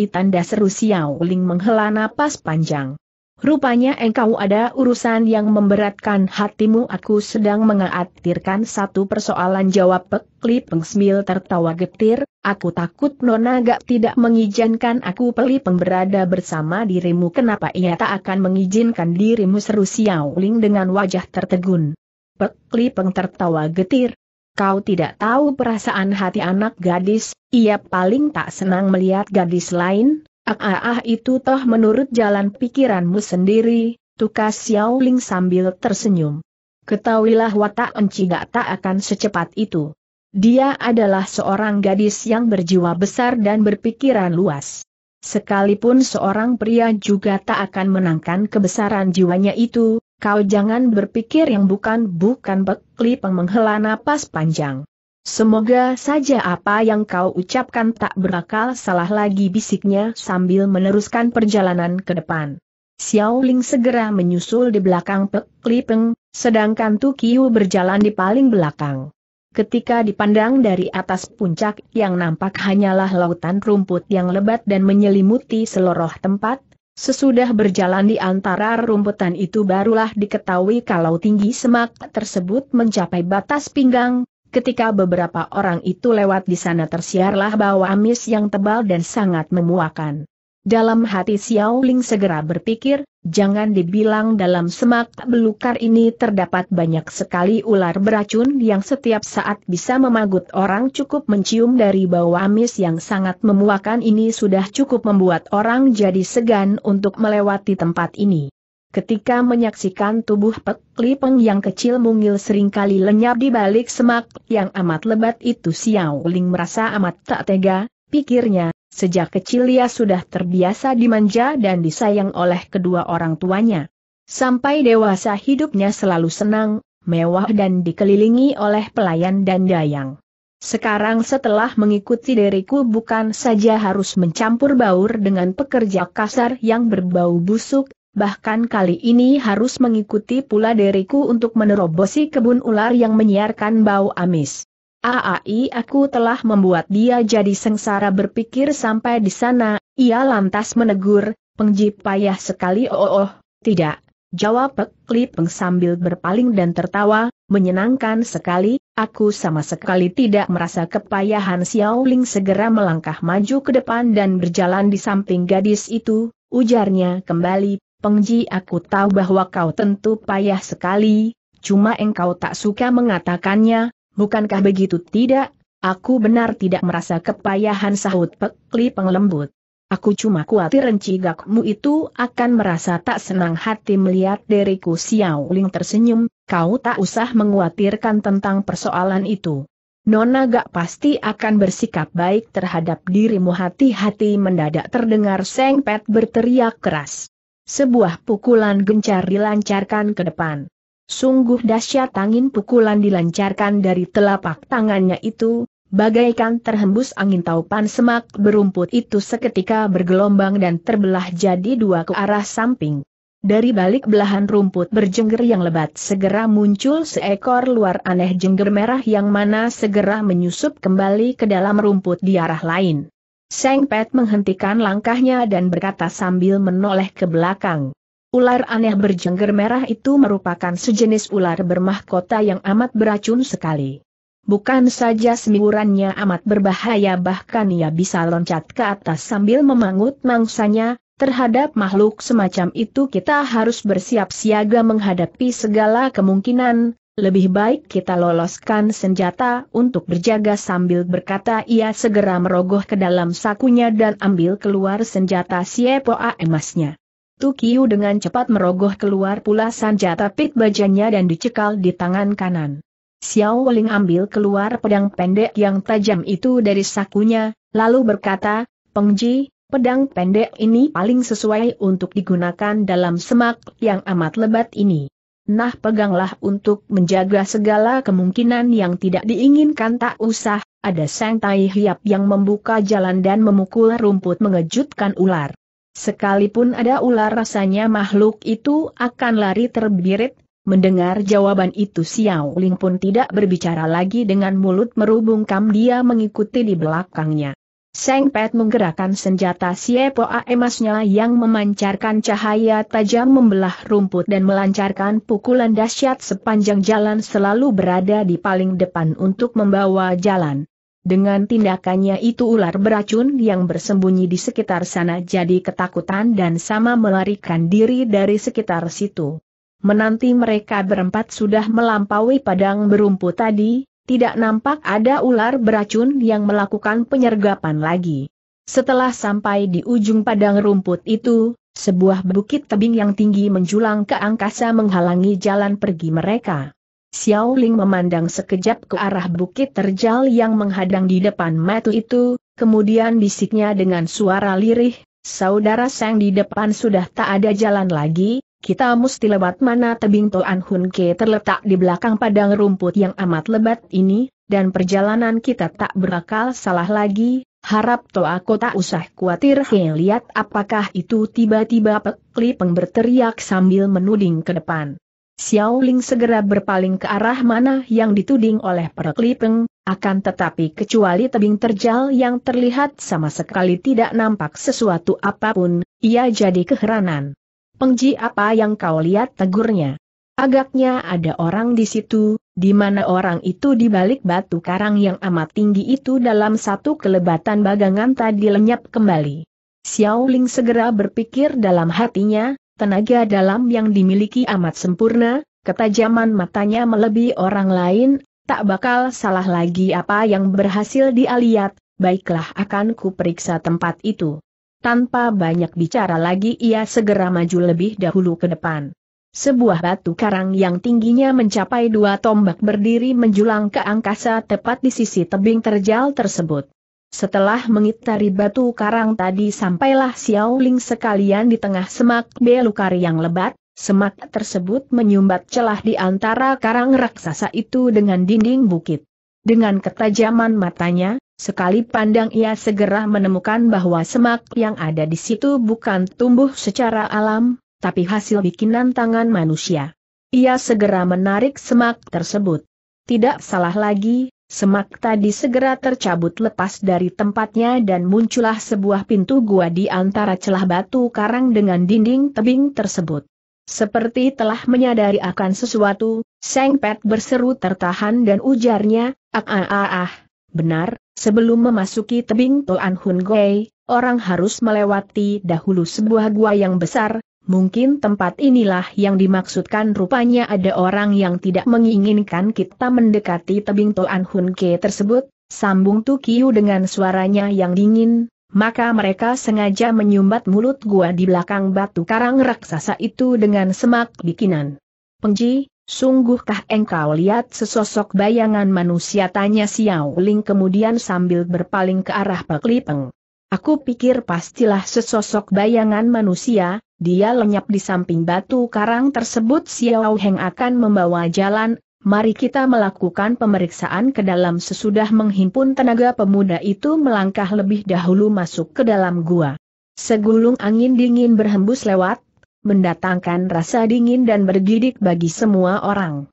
Tanda seru Xiao Ling menghela napas panjang. Rupanya engkau ada urusan yang memberatkan hatimu aku sedang mengatirkan satu persoalan jawab Pekli Pengsmil tertawa getir, aku takut Nona gak tidak mengizinkan aku Peli berada bersama dirimu kenapa ia tak akan mengizinkan dirimu seru Xiao dengan wajah tertegun. Pekli Peng tertawa getir, kau tidak tahu perasaan hati anak gadis, ia paling tak senang melihat gadis lain, Ah ah ah itu toh menurut jalan pikiranmu sendiri, tukas Xiao Ling sambil tersenyum. Ketahuilah watak Enci gak tak akan secepat itu. Dia adalah seorang gadis yang berjiwa besar dan berpikiran luas. Sekalipun seorang pria juga tak akan menangkan kebesaran jiwanya itu, kau jangan berpikir yang bukan-bukan Bekli penghela napas panjang. Semoga saja apa yang kau ucapkan tak berakal salah lagi bisiknya sambil meneruskan perjalanan ke depan. Xiao Ling segera menyusul di belakang Pek Lipeng, sedangkan Tu Kiu berjalan di paling belakang. Ketika dipandang dari atas puncak yang nampak hanyalah lautan rumput yang lebat dan menyelimuti seluruh tempat, Sesudah berjalan di antara rumputan itu barulah diketahui kalau tinggi semak tersebut mencapai batas pinggang, Ketika beberapa orang itu lewat di sana tersiarlah bau amis yang tebal dan sangat memuakan. Dalam hati Xiao Ling segera berpikir, jangan dibilang dalam semak belukar ini terdapat banyak sekali ular beracun yang setiap saat bisa memagut orang cukup mencium dari bau amis yang sangat memuakan ini sudah cukup membuat orang jadi segan untuk melewati tempat ini. Ketika menyaksikan tubuh Pek Li Peng yang kecil mungil seringkali lenyap di balik semak yang amat lebat itu Xiao Ling merasa amat tak tega, pikirnya, sejak kecil ia sudah terbiasa dimanja dan disayang oleh kedua orang tuanya. Sampai dewasa hidupnya selalu senang, mewah dan dikelilingi oleh pelayan dan dayang. Sekarang setelah mengikuti diriku bukan saja harus mencampur baur dengan pekerja kasar yang berbau busuk, Bahkan kali ini harus mengikuti pula deriku untuk menerobosi kebun ular yang menyiarkan bau amis. Aai aku telah membuat dia jadi sengsara berpikir sampai di sana, ia lantas menegur, pengjip payah sekali oh oh, oh. tidak, jawab peklip peng sambil berpaling dan tertawa, menyenangkan sekali, aku sama sekali tidak merasa kepayahan Xiao Ling segera melangkah maju ke depan dan berjalan di samping gadis itu, ujarnya kembali, Pengji aku tahu bahwa kau tentu payah sekali, cuma engkau tak suka mengatakannya, bukankah begitu tidak? Aku benar tidak merasa kepayahan sahut pekli penglembut. Aku cuma khawatir rencigakmu itu akan merasa tak senang hati melihat diriku Xiao Ling tersenyum, kau tak usah mengkhawatirkan tentang persoalan itu. Nona gak pasti akan bersikap baik terhadap dirimu hati-hati mendadak terdengar Seng Pet berteriak keras. Sebuah pukulan gencar dilancarkan ke depan. Sungguh dahsyat angin pukulan dilancarkan dari telapak tangannya itu, bagaikan terhembus angin taupan semak berumput itu seketika bergelombang dan terbelah jadi dua ke arah samping. Dari balik belahan rumput berjengger yang lebat segera muncul seekor luar aneh jengger merah yang mana segera menyusup kembali ke dalam rumput di arah lain. Seng Pet menghentikan langkahnya dan berkata sambil menoleh ke belakang. Ular aneh berjengger merah itu merupakan sejenis ular bermahkota yang amat beracun sekali. Bukan saja semiurannya amat berbahaya bahkan ia bisa loncat ke atas sambil memangut mangsanya, terhadap makhluk semacam itu kita harus bersiap siaga menghadapi segala kemungkinan, lebih baik kita loloskan senjata untuk berjaga sambil berkata ia segera merogoh ke dalam sakunya dan ambil keluar senjata siepoa emasnya. Tukiu dengan cepat merogoh keluar pula senjata pit bajanya dan dicekal di tangan kanan. Xiao Wuling ambil keluar pedang pendek yang tajam itu dari sakunya, lalu berkata, Pengji, pedang pendek ini paling sesuai untuk digunakan dalam semak yang amat lebat ini. Nah peganglah untuk menjaga segala kemungkinan yang tidak diinginkan tak usah, ada sang tai hiap yang membuka jalan dan memukul rumput mengejutkan ular. Sekalipun ada ular rasanya makhluk itu akan lari terbirit, mendengar jawaban itu Xiao Ling pun tidak berbicara lagi dengan mulut merubungkam dia mengikuti di belakangnya. Seng Pet menggerakkan senjata Siepo emasnya yang memancarkan cahaya tajam membelah rumput dan melancarkan pukulan dahsyat sepanjang jalan selalu berada di paling depan untuk membawa jalan. Dengan tindakannya itu ular beracun yang bersembunyi di sekitar sana jadi ketakutan dan sama melarikan diri dari sekitar situ. Menanti mereka berempat sudah melampaui padang berumput tadi, tidak nampak ada ular beracun yang melakukan penyergapan lagi. Setelah sampai di ujung padang rumput itu, sebuah bukit tebing yang tinggi menjulang ke angkasa menghalangi jalan pergi mereka. Xiao Ling memandang sekejap ke arah bukit terjal yang menghadang di depan mata itu, kemudian bisiknya dengan suara lirih, Saudara Sang di depan sudah tak ada jalan lagi, kita mesti lewat mana tebing Toan Hun Ke terletak di belakang padang rumput yang amat lebat ini, dan perjalanan kita tak berakal salah lagi, harap Toa tak usah khawatir He lihat apakah itu tiba-tiba Pek Peng berteriak sambil menuding ke depan. Xiao Ling segera berpaling ke arah mana yang dituding oleh Pek Peng, akan tetapi kecuali tebing terjal yang terlihat sama sekali tidak nampak sesuatu apapun, ia jadi keheranan. Pengji apa yang kau lihat tegurnya? Agaknya ada orang di situ, di mana orang itu di balik batu karang yang amat tinggi itu dalam satu kelebatan bagangan tadi lenyap kembali. Xiao Ling segera berpikir dalam hatinya, tenaga dalam yang dimiliki amat sempurna, ketajaman matanya melebihi orang lain, tak bakal salah lagi apa yang berhasil dialiat, baiklah akan kuperiksa tempat itu. Tanpa banyak bicara lagi ia segera maju lebih dahulu ke depan. Sebuah batu karang yang tingginya mencapai dua tombak berdiri menjulang ke angkasa tepat di sisi tebing terjal tersebut. Setelah mengitari batu karang tadi sampailah Xiao Ling sekalian di tengah semak belukar yang lebat, semak tersebut menyumbat celah di antara karang raksasa itu dengan dinding bukit. Dengan ketajaman matanya, Sekali pandang ia segera menemukan bahwa semak yang ada di situ bukan tumbuh secara alam, tapi hasil bikinan tangan manusia. Ia segera menarik semak tersebut. Tidak salah lagi, semak tadi segera tercabut lepas dari tempatnya dan muncullah sebuah pintu gua di antara celah batu karang dengan dinding tebing tersebut. Seperti telah menyadari akan sesuatu, Seng berseru tertahan dan ujarnya, ah ah ah ah. Benar, sebelum memasuki tebing Toan Hun Gui, orang harus melewati dahulu sebuah gua yang besar, mungkin tempat inilah yang dimaksudkan rupanya ada orang yang tidak menginginkan kita mendekati tebing Toan Hun Gui tersebut, sambung Tukiu dengan suaranya yang dingin, maka mereka sengaja menyumbat mulut gua di belakang batu karang raksasa itu dengan semak bikinan. Pengji, Sungguhkah engkau lihat sesosok bayangan manusia tanya Xiao Ling kemudian sambil berpaling ke arah Pak Lipeng. Aku pikir pastilah sesosok bayangan manusia, dia lenyap di samping batu karang tersebut Xiao Heng akan membawa jalan, mari kita melakukan pemeriksaan ke dalam sesudah menghimpun tenaga pemuda itu melangkah lebih dahulu masuk ke dalam gua. Segulung angin dingin berhembus lewat, mendatangkan rasa dingin dan bergidik bagi semua orang.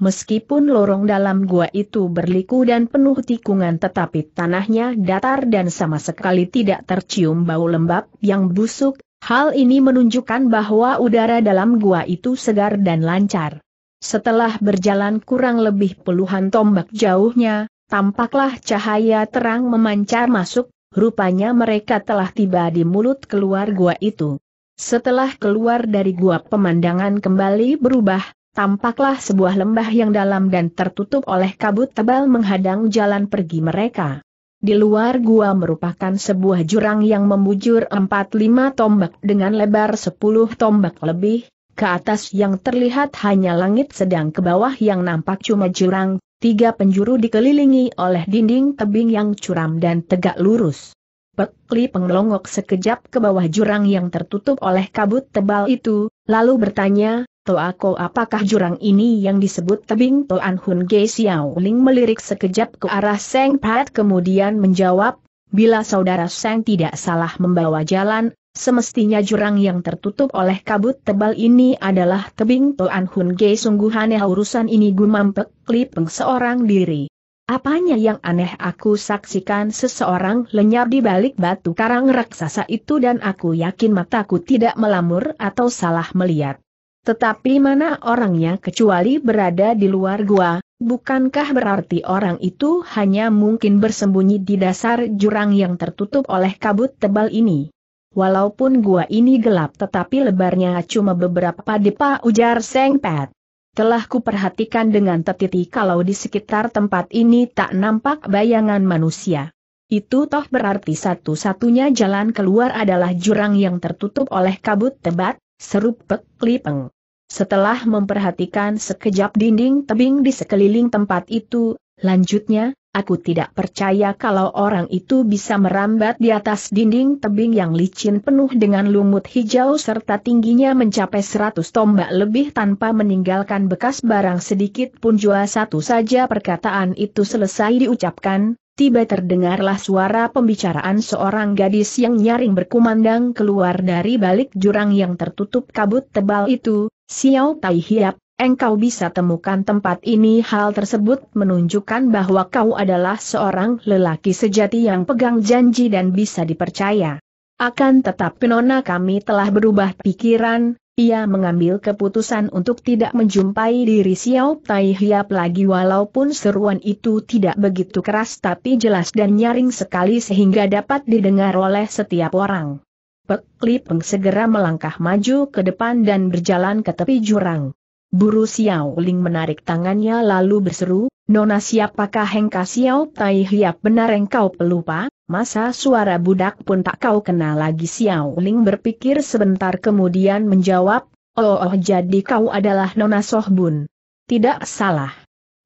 Meskipun lorong dalam gua itu berliku dan penuh tikungan tetapi tanahnya datar dan sama sekali tidak tercium bau lembab yang busuk, hal ini menunjukkan bahwa udara dalam gua itu segar dan lancar. Setelah berjalan kurang lebih puluhan tombak jauhnya, tampaklah cahaya terang memancar masuk, rupanya mereka telah tiba di mulut keluar gua itu. Setelah keluar dari gua pemandangan kembali berubah, tampaklah sebuah lembah yang dalam dan tertutup oleh kabut tebal menghadang jalan pergi mereka. Di luar gua merupakan sebuah jurang yang membujur 4-5 tombak dengan lebar 10 tombak lebih, ke atas yang terlihat hanya langit sedang ke bawah yang nampak cuma jurang, tiga penjuru dikelilingi oleh dinding tebing yang curam dan tegak lurus. Pekli penglongok sekejap ke bawah jurang yang tertutup oleh kabut tebal itu, lalu bertanya, Toako apakah jurang ini yang disebut tebing Toan Hun Ge Xiao Ling melirik sekejap ke arah Seng Pat kemudian menjawab, bila saudara Seng tidak salah membawa jalan, semestinya jurang yang tertutup oleh kabut tebal ini adalah tebing Toan Hun Ge sungguhannya urusan ini gumam Pekli peng seorang diri. Apanya yang aneh aku saksikan seseorang lenyap di balik batu karang raksasa itu dan aku yakin mataku tidak melamur atau salah melihat. Tetapi mana orangnya kecuali berada di luar gua, bukankah berarti orang itu hanya mungkin bersembunyi di dasar jurang yang tertutup oleh kabut tebal ini? Walaupun gua ini gelap tetapi lebarnya cuma beberapa depa ujar Seng Pat. Telah kuperhatikan dengan tetiti kalau di sekitar tempat ini tak nampak bayangan manusia. Itu toh berarti satu-satunya jalan keluar adalah jurang yang tertutup oleh kabut tebat, seru lipeng. Setelah memperhatikan sekejap dinding tebing di sekeliling tempat itu, lanjutnya, Aku tidak percaya kalau orang itu bisa merambat di atas dinding tebing yang licin penuh dengan lumut hijau serta tingginya mencapai 100 tombak lebih tanpa meninggalkan bekas barang sedikit pun jua satu saja perkataan itu selesai diucapkan, tiba terdengarlah suara pembicaraan seorang gadis yang nyaring berkumandang keluar dari balik jurang yang tertutup kabut tebal itu, Xiao Tai Hiap, engkau bisa temukan tempat ini hal tersebut menunjukkan bahwa kau adalah seorang lelaki sejati yang pegang janji dan bisa dipercaya. Akan tetap nona kami telah berubah pikiran, ia mengambil keputusan untuk tidak menjumpai diri Xiao Tai Hiap lagi walaupun seruan itu tidak begitu keras tapi jelas dan nyaring sekali sehingga dapat didengar oleh setiap orang. Pek Lipeng segera melangkah maju ke depan dan berjalan ke tepi jurang. Buru Xiao Ling menarik tangannya lalu berseru, Nona siapakah Hengka Xiao Tai Hiap benar engkau pelupa, masa suara budak pun tak kau kenal lagi Xiao Ling berpikir sebentar kemudian menjawab, oh, oh jadi kau adalah Nona Soh Bun. Tidak salah.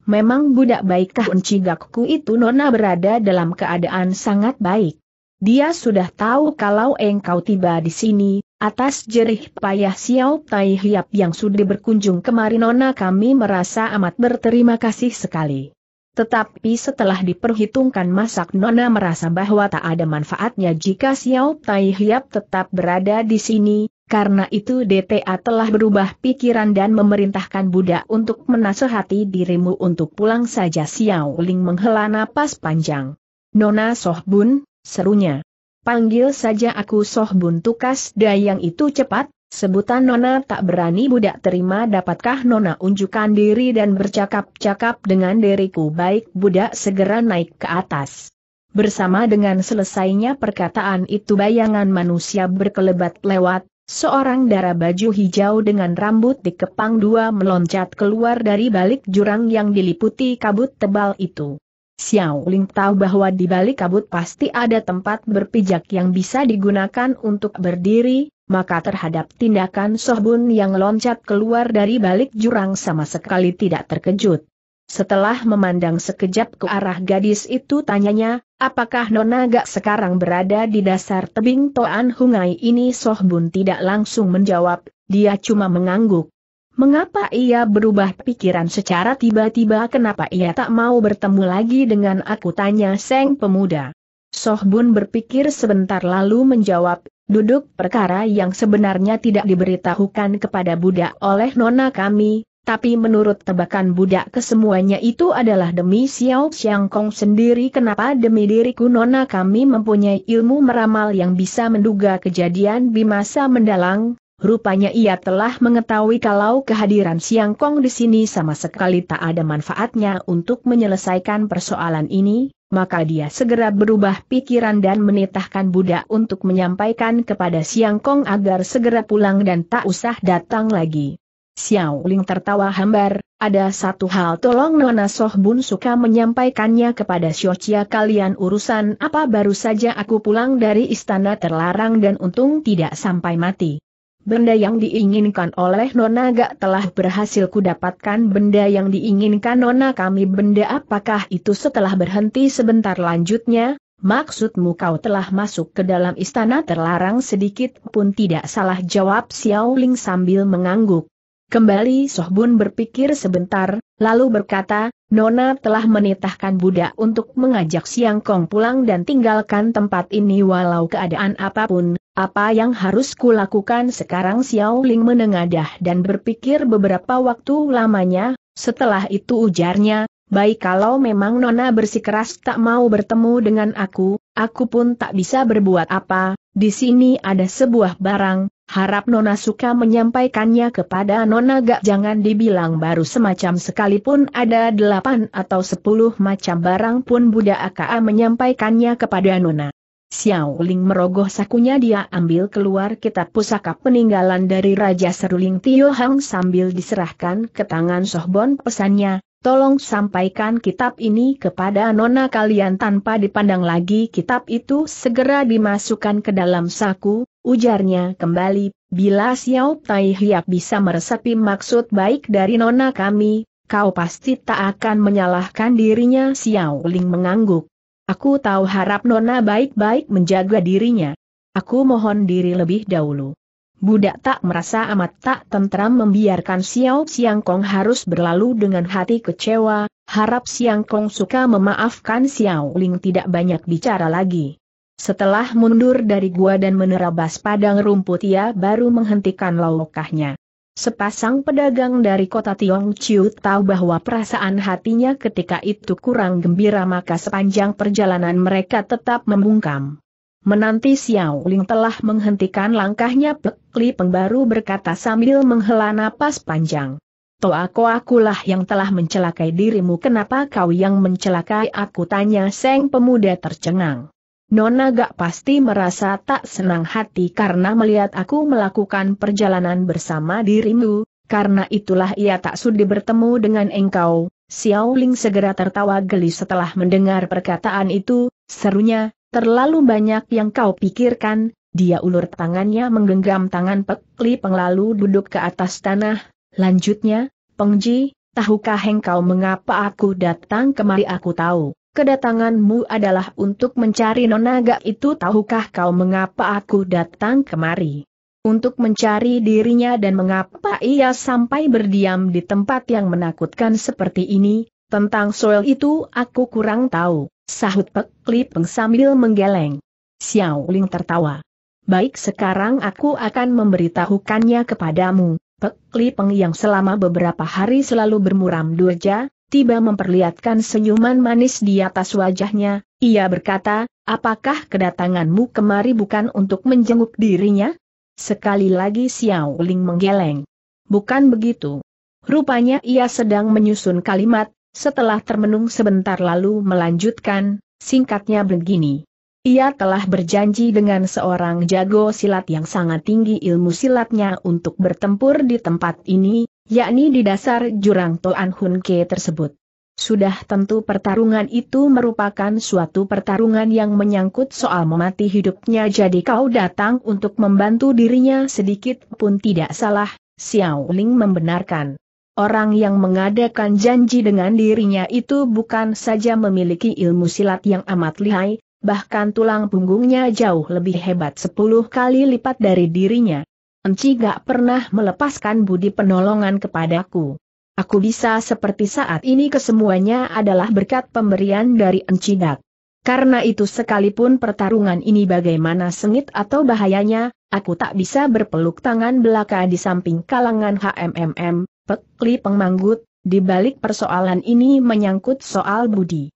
Memang budak baikkah gakku itu Nona berada dalam keadaan sangat baik. Dia sudah tahu kalau engkau tiba di sini, Atas jerih payah Xiao Tai Hiap yang sudah berkunjung kemarin Nona kami merasa amat berterima kasih sekali. Tetapi setelah diperhitungkan masak Nona merasa bahwa tak ada manfaatnya jika Xiao Tai Hiap tetap berada di sini, karena itu DTA telah berubah pikiran dan memerintahkan Buddha untuk menasehati dirimu untuk pulang saja Xiao Ling menghela napas panjang. Nona Soh Bun, serunya panggil saja aku Soh Buntukas Dayang itu cepat, sebutan Nona tak berani budak terima dapatkah Nona unjukkan diri dan bercakap-cakap dengan diriku baik budak segera naik ke atas. Bersama dengan selesainya perkataan itu bayangan manusia berkelebat lewat, seorang darah baju hijau dengan rambut dikepang dua meloncat keluar dari balik jurang yang diliputi kabut tebal itu. Xiao Ling tahu bahwa di balik kabut pasti ada tempat berpijak yang bisa digunakan untuk berdiri, maka terhadap tindakan Sohbun yang loncat keluar dari balik jurang sama sekali tidak terkejut. Setelah memandang sekejap ke arah gadis itu tanyanya, apakah Nona Gak sekarang berada di dasar tebing Toan Hungai ini Sohbun tidak langsung menjawab, dia cuma mengangguk. Mengapa ia berubah pikiran secara tiba-tiba kenapa ia tak mau bertemu lagi dengan aku tanya Seng pemuda. Soh Bun berpikir sebentar lalu menjawab, duduk perkara yang sebenarnya tidak diberitahukan kepada budak oleh nona kami, tapi menurut tebakan budak kesemuanya itu adalah demi Xiao Xiang Kong sendiri kenapa demi diriku nona kami mempunyai ilmu meramal yang bisa menduga kejadian di masa mendalang, Rupanya ia telah mengetahui kalau kehadiran Siang Kong di sini sama sekali tak ada manfaatnya untuk menyelesaikan persoalan ini, maka dia segera berubah pikiran dan menitahkan Buddha untuk menyampaikan kepada Siang Kong agar segera pulang dan tak usah datang lagi. Xiao Ling tertawa hambar, ada satu hal tolong Nona Soh Bun suka menyampaikannya kepada Xiochia kalian urusan apa baru saja aku pulang dari istana terlarang dan untung tidak sampai mati. Benda yang diinginkan oleh Nona gak telah berhasil kudapatkan benda yang diinginkan Nona kami benda apakah itu setelah berhenti sebentar lanjutnya, maksudmu kau telah masuk ke dalam istana terlarang sedikit pun tidak salah jawab Xiao Ling sambil mengangguk. Kembali Sohbun berpikir sebentar, lalu berkata, Nona telah menitahkan budak untuk mengajak Siang Kong pulang dan tinggalkan tempat ini walau keadaan apapun, apa yang harus kulakukan sekarang Xiao Ling menengadah dan berpikir beberapa waktu lamanya, setelah itu ujarnya, baik kalau memang Nona bersikeras tak mau bertemu dengan aku, aku pun tak bisa berbuat apa, di sini ada sebuah barang, harap Nona suka menyampaikannya kepada Nona gak jangan dibilang baru semacam sekalipun ada delapan atau sepuluh macam barang pun Buddha Aka menyampaikannya kepada Nona. Xiao Ling merogoh sakunya dia ambil keluar kitab pusaka peninggalan dari Raja Seruling Tio Hang sambil diserahkan ke tangan Sohbon pesannya, tolong sampaikan kitab ini kepada nona kalian tanpa dipandang lagi kitab itu segera dimasukkan ke dalam saku, ujarnya kembali, bila Xiao Tai Hiap bisa meresapi maksud baik dari nona kami, kau pasti tak akan menyalahkan dirinya Xiao Ling mengangguk. Aku tahu harap Nona baik-baik menjaga dirinya. Aku mohon diri lebih dahulu. Budak tak merasa amat tak tentram membiarkan Xiao Siang Kong harus berlalu dengan hati kecewa, harap Siang Kong suka memaafkan Xiao Ling tidak banyak bicara lagi. Setelah mundur dari gua dan menerabas padang rumput ia baru menghentikan laukahnya. Sepasang pedagang dari kota Tiong Chiu tahu bahwa perasaan hatinya ketika itu kurang gembira maka sepanjang perjalanan mereka tetap membungkam. Menanti Xiao Ling telah menghentikan langkahnya Pek Li Peng baru berkata sambil menghela napas panjang. aku akulah yang telah mencelakai dirimu kenapa kau yang mencelakai aku tanya Seng pemuda tercengang. Nona gak pasti merasa tak senang hati karena melihat aku melakukan perjalanan bersama dirimu, karena itulah ia tak sudi bertemu dengan engkau. Xiao Ling segera tertawa geli setelah mendengar perkataan itu, serunya, terlalu banyak yang kau pikirkan, dia ulur tangannya menggenggam tangan Pek Li Penglalu duduk ke atas tanah, lanjutnya, Pengji, tahukah engkau mengapa aku datang kemari aku tahu kedatanganmu adalah untuk mencari nonaga itu tahukah kau mengapa aku datang kemari? Untuk mencari dirinya dan mengapa ia sampai berdiam di tempat yang menakutkan seperti ini, tentang soal itu aku kurang tahu, sahut Pek Lipeng sambil menggeleng. Xiao Ling tertawa. Baik sekarang aku akan memberitahukannya kepadamu, Pek Lipeng yang selama beberapa hari selalu bermuram durja, tiba memperlihatkan senyuman manis di atas wajahnya, ia berkata, apakah kedatanganmu kemari bukan untuk menjenguk dirinya? Sekali lagi Xiao Ling menggeleng. Bukan begitu. Rupanya ia sedang menyusun kalimat, setelah termenung sebentar lalu melanjutkan, singkatnya begini. Ia telah berjanji dengan seorang jago silat yang sangat tinggi ilmu silatnya untuk bertempur di tempat ini, yakni di dasar jurang Toan Hun Ke tersebut. Sudah tentu pertarungan itu merupakan suatu pertarungan yang menyangkut soal memati hidupnya jadi kau datang untuk membantu dirinya sedikit pun tidak salah, Xiao Ling membenarkan. Orang yang mengadakan janji dengan dirinya itu bukan saja memiliki ilmu silat yang amat lihai, bahkan tulang punggungnya jauh lebih hebat sepuluh kali lipat dari dirinya. Enci gak pernah melepaskan budi penolongan kepadaku. Aku bisa seperti saat ini kesemuanya adalah berkat pemberian dari Enci Dak. Karena itu sekalipun pertarungan ini bagaimana sengit atau bahayanya, aku tak bisa berpeluk tangan belaka di samping kalangan HMMM, Pekli Pengmanggut, di balik persoalan ini menyangkut soal budi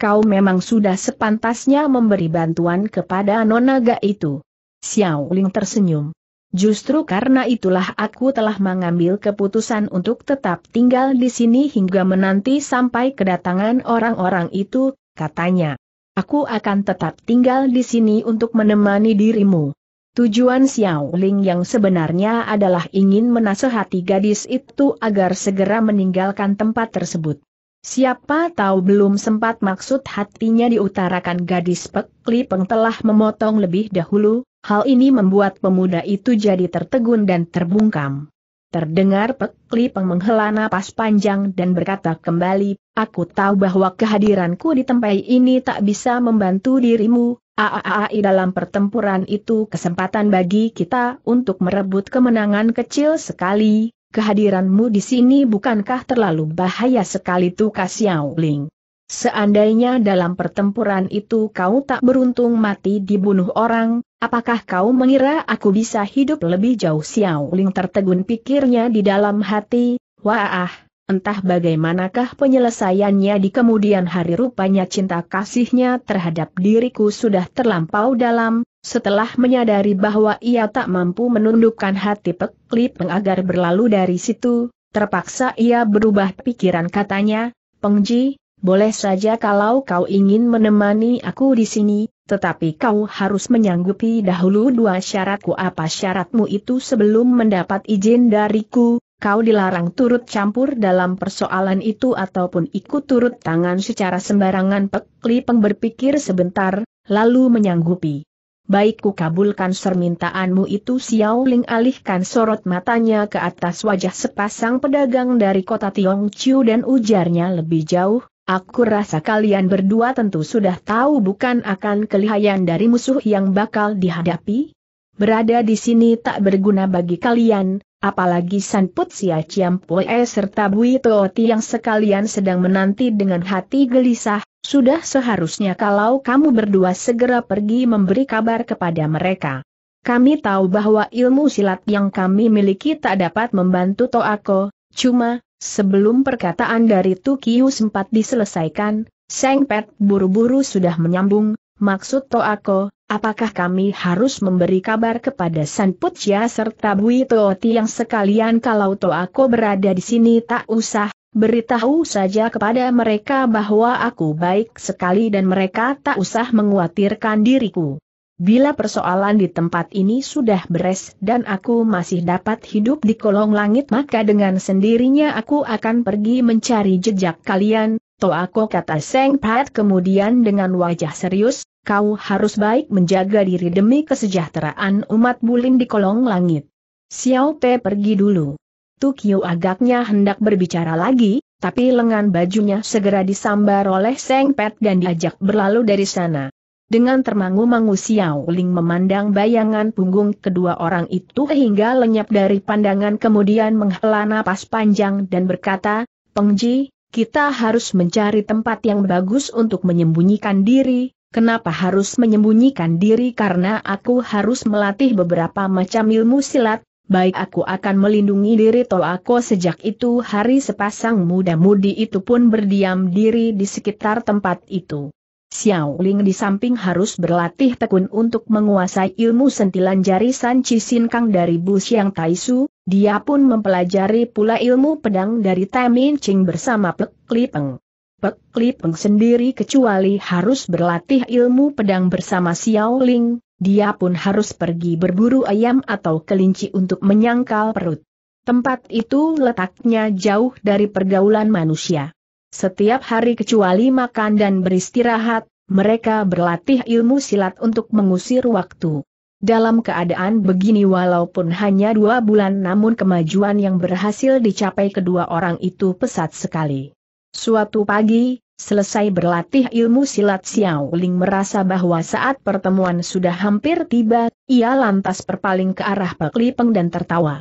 kau memang sudah sepantasnya memberi bantuan kepada nonaga itu. Xiao Ling tersenyum. Justru karena itulah aku telah mengambil keputusan untuk tetap tinggal di sini hingga menanti sampai kedatangan orang-orang itu, katanya. Aku akan tetap tinggal di sini untuk menemani dirimu. Tujuan Xiao Ling yang sebenarnya adalah ingin menasehati gadis itu agar segera meninggalkan tempat tersebut. Siapa tahu belum sempat maksud hatinya diutarakan gadis peng telah memotong lebih dahulu, hal ini membuat pemuda itu jadi tertegun dan terbungkam. Terdengar peng menghela napas panjang dan berkata kembali, aku tahu bahwa kehadiranku di tempat ini tak bisa membantu dirimu, AAAI dalam pertempuran itu kesempatan bagi kita untuk merebut kemenangan kecil sekali, kehadiranmu di sini bukankah terlalu bahaya sekali Tukas Yao Ling? Seandainya dalam pertempuran itu kau tak beruntung mati dibunuh orang, apakah kau mengira aku bisa hidup lebih jauh Xiao Ling tertegun pikirnya di dalam hati, wah Entah bagaimanakah penyelesaiannya di kemudian hari rupanya cinta kasihnya terhadap diriku sudah terlampau dalam, setelah menyadari bahwa ia tak mampu menundukkan hati peklip agar berlalu dari situ, terpaksa ia berubah pikiran katanya, Pengji, boleh saja kalau kau ingin menemani aku di sini, tetapi kau harus menyanggupi dahulu dua syaratku apa syaratmu itu sebelum mendapat izin dariku, kau dilarang turut campur dalam persoalan itu ataupun ikut turut tangan secara sembarangan pekli pengberpikir berpikir sebentar, lalu menyanggupi. Baik ku kabulkan permintaanmu itu Xiao Ling alihkan sorot matanya ke atas wajah sepasang pedagang dari kota Tiong Chiu dan ujarnya lebih jauh, Aku rasa kalian berdua tentu sudah tahu bukan akan kelihayan dari musuh yang bakal dihadapi? Berada di sini tak berguna bagi kalian, apalagi Sanput Sia Ciam Poe serta Bui Tooti yang sekalian sedang menanti dengan hati gelisah, sudah seharusnya kalau kamu berdua segera pergi memberi kabar kepada mereka. Kami tahu bahwa ilmu silat yang kami miliki tak dapat membantu Toako, cuma, sebelum perkataan dari Tukiu sempat diselesaikan, Seng Pet buru-buru sudah menyambung, maksud Toako, Apakah kami harus memberi kabar kepada San Putia serta Bui Toti yang sekalian kalau to aku berada di sini tak usah, beritahu saja kepada mereka bahwa aku baik sekali dan mereka tak usah menguatirkan diriku. Bila persoalan di tempat ini sudah beres dan aku masih dapat hidup di kolong langit maka dengan sendirinya aku akan pergi mencari jejak kalian, Toako kata Seng Pat kemudian dengan wajah serius, kau harus baik menjaga diri demi kesejahteraan umat bulim di kolong langit. Xiao Pe pergi dulu. Tukio agaknya hendak berbicara lagi, tapi lengan bajunya segera disambar oleh Seng Pat dan diajak berlalu dari sana. Dengan termangu-mangu Xiao Ling memandang bayangan punggung kedua orang itu hingga lenyap dari pandangan kemudian menghela napas panjang dan berkata, Pengji, kita harus mencari tempat yang bagus untuk menyembunyikan diri, Kenapa harus menyembunyikan diri karena aku harus melatih beberapa macam ilmu silat, baik aku akan melindungi diri aku sejak itu hari sepasang muda-mudi itu pun berdiam diri di sekitar tempat itu. Xiao Ling di samping harus berlatih tekun untuk menguasai ilmu sentilan jari San Chi Sin Kang dari Bu Xiang Taisu, dia pun mempelajari pula ilmu pedang dari Tamin Ching bersama Pek Lipeng. Pek Lipeng sendiri kecuali harus berlatih ilmu pedang bersama Xiao Ling, dia pun harus pergi berburu ayam atau kelinci untuk menyangkal perut. Tempat itu letaknya jauh dari pergaulan manusia. Setiap hari kecuali makan dan beristirahat, mereka berlatih ilmu silat untuk mengusir waktu. Dalam keadaan begini walaupun hanya dua bulan namun kemajuan yang berhasil dicapai kedua orang itu pesat sekali. Suatu pagi, selesai berlatih ilmu silat Xiao Ling merasa bahwa saat pertemuan sudah hampir tiba, ia lantas berpaling ke arah Pak Lipeng dan tertawa.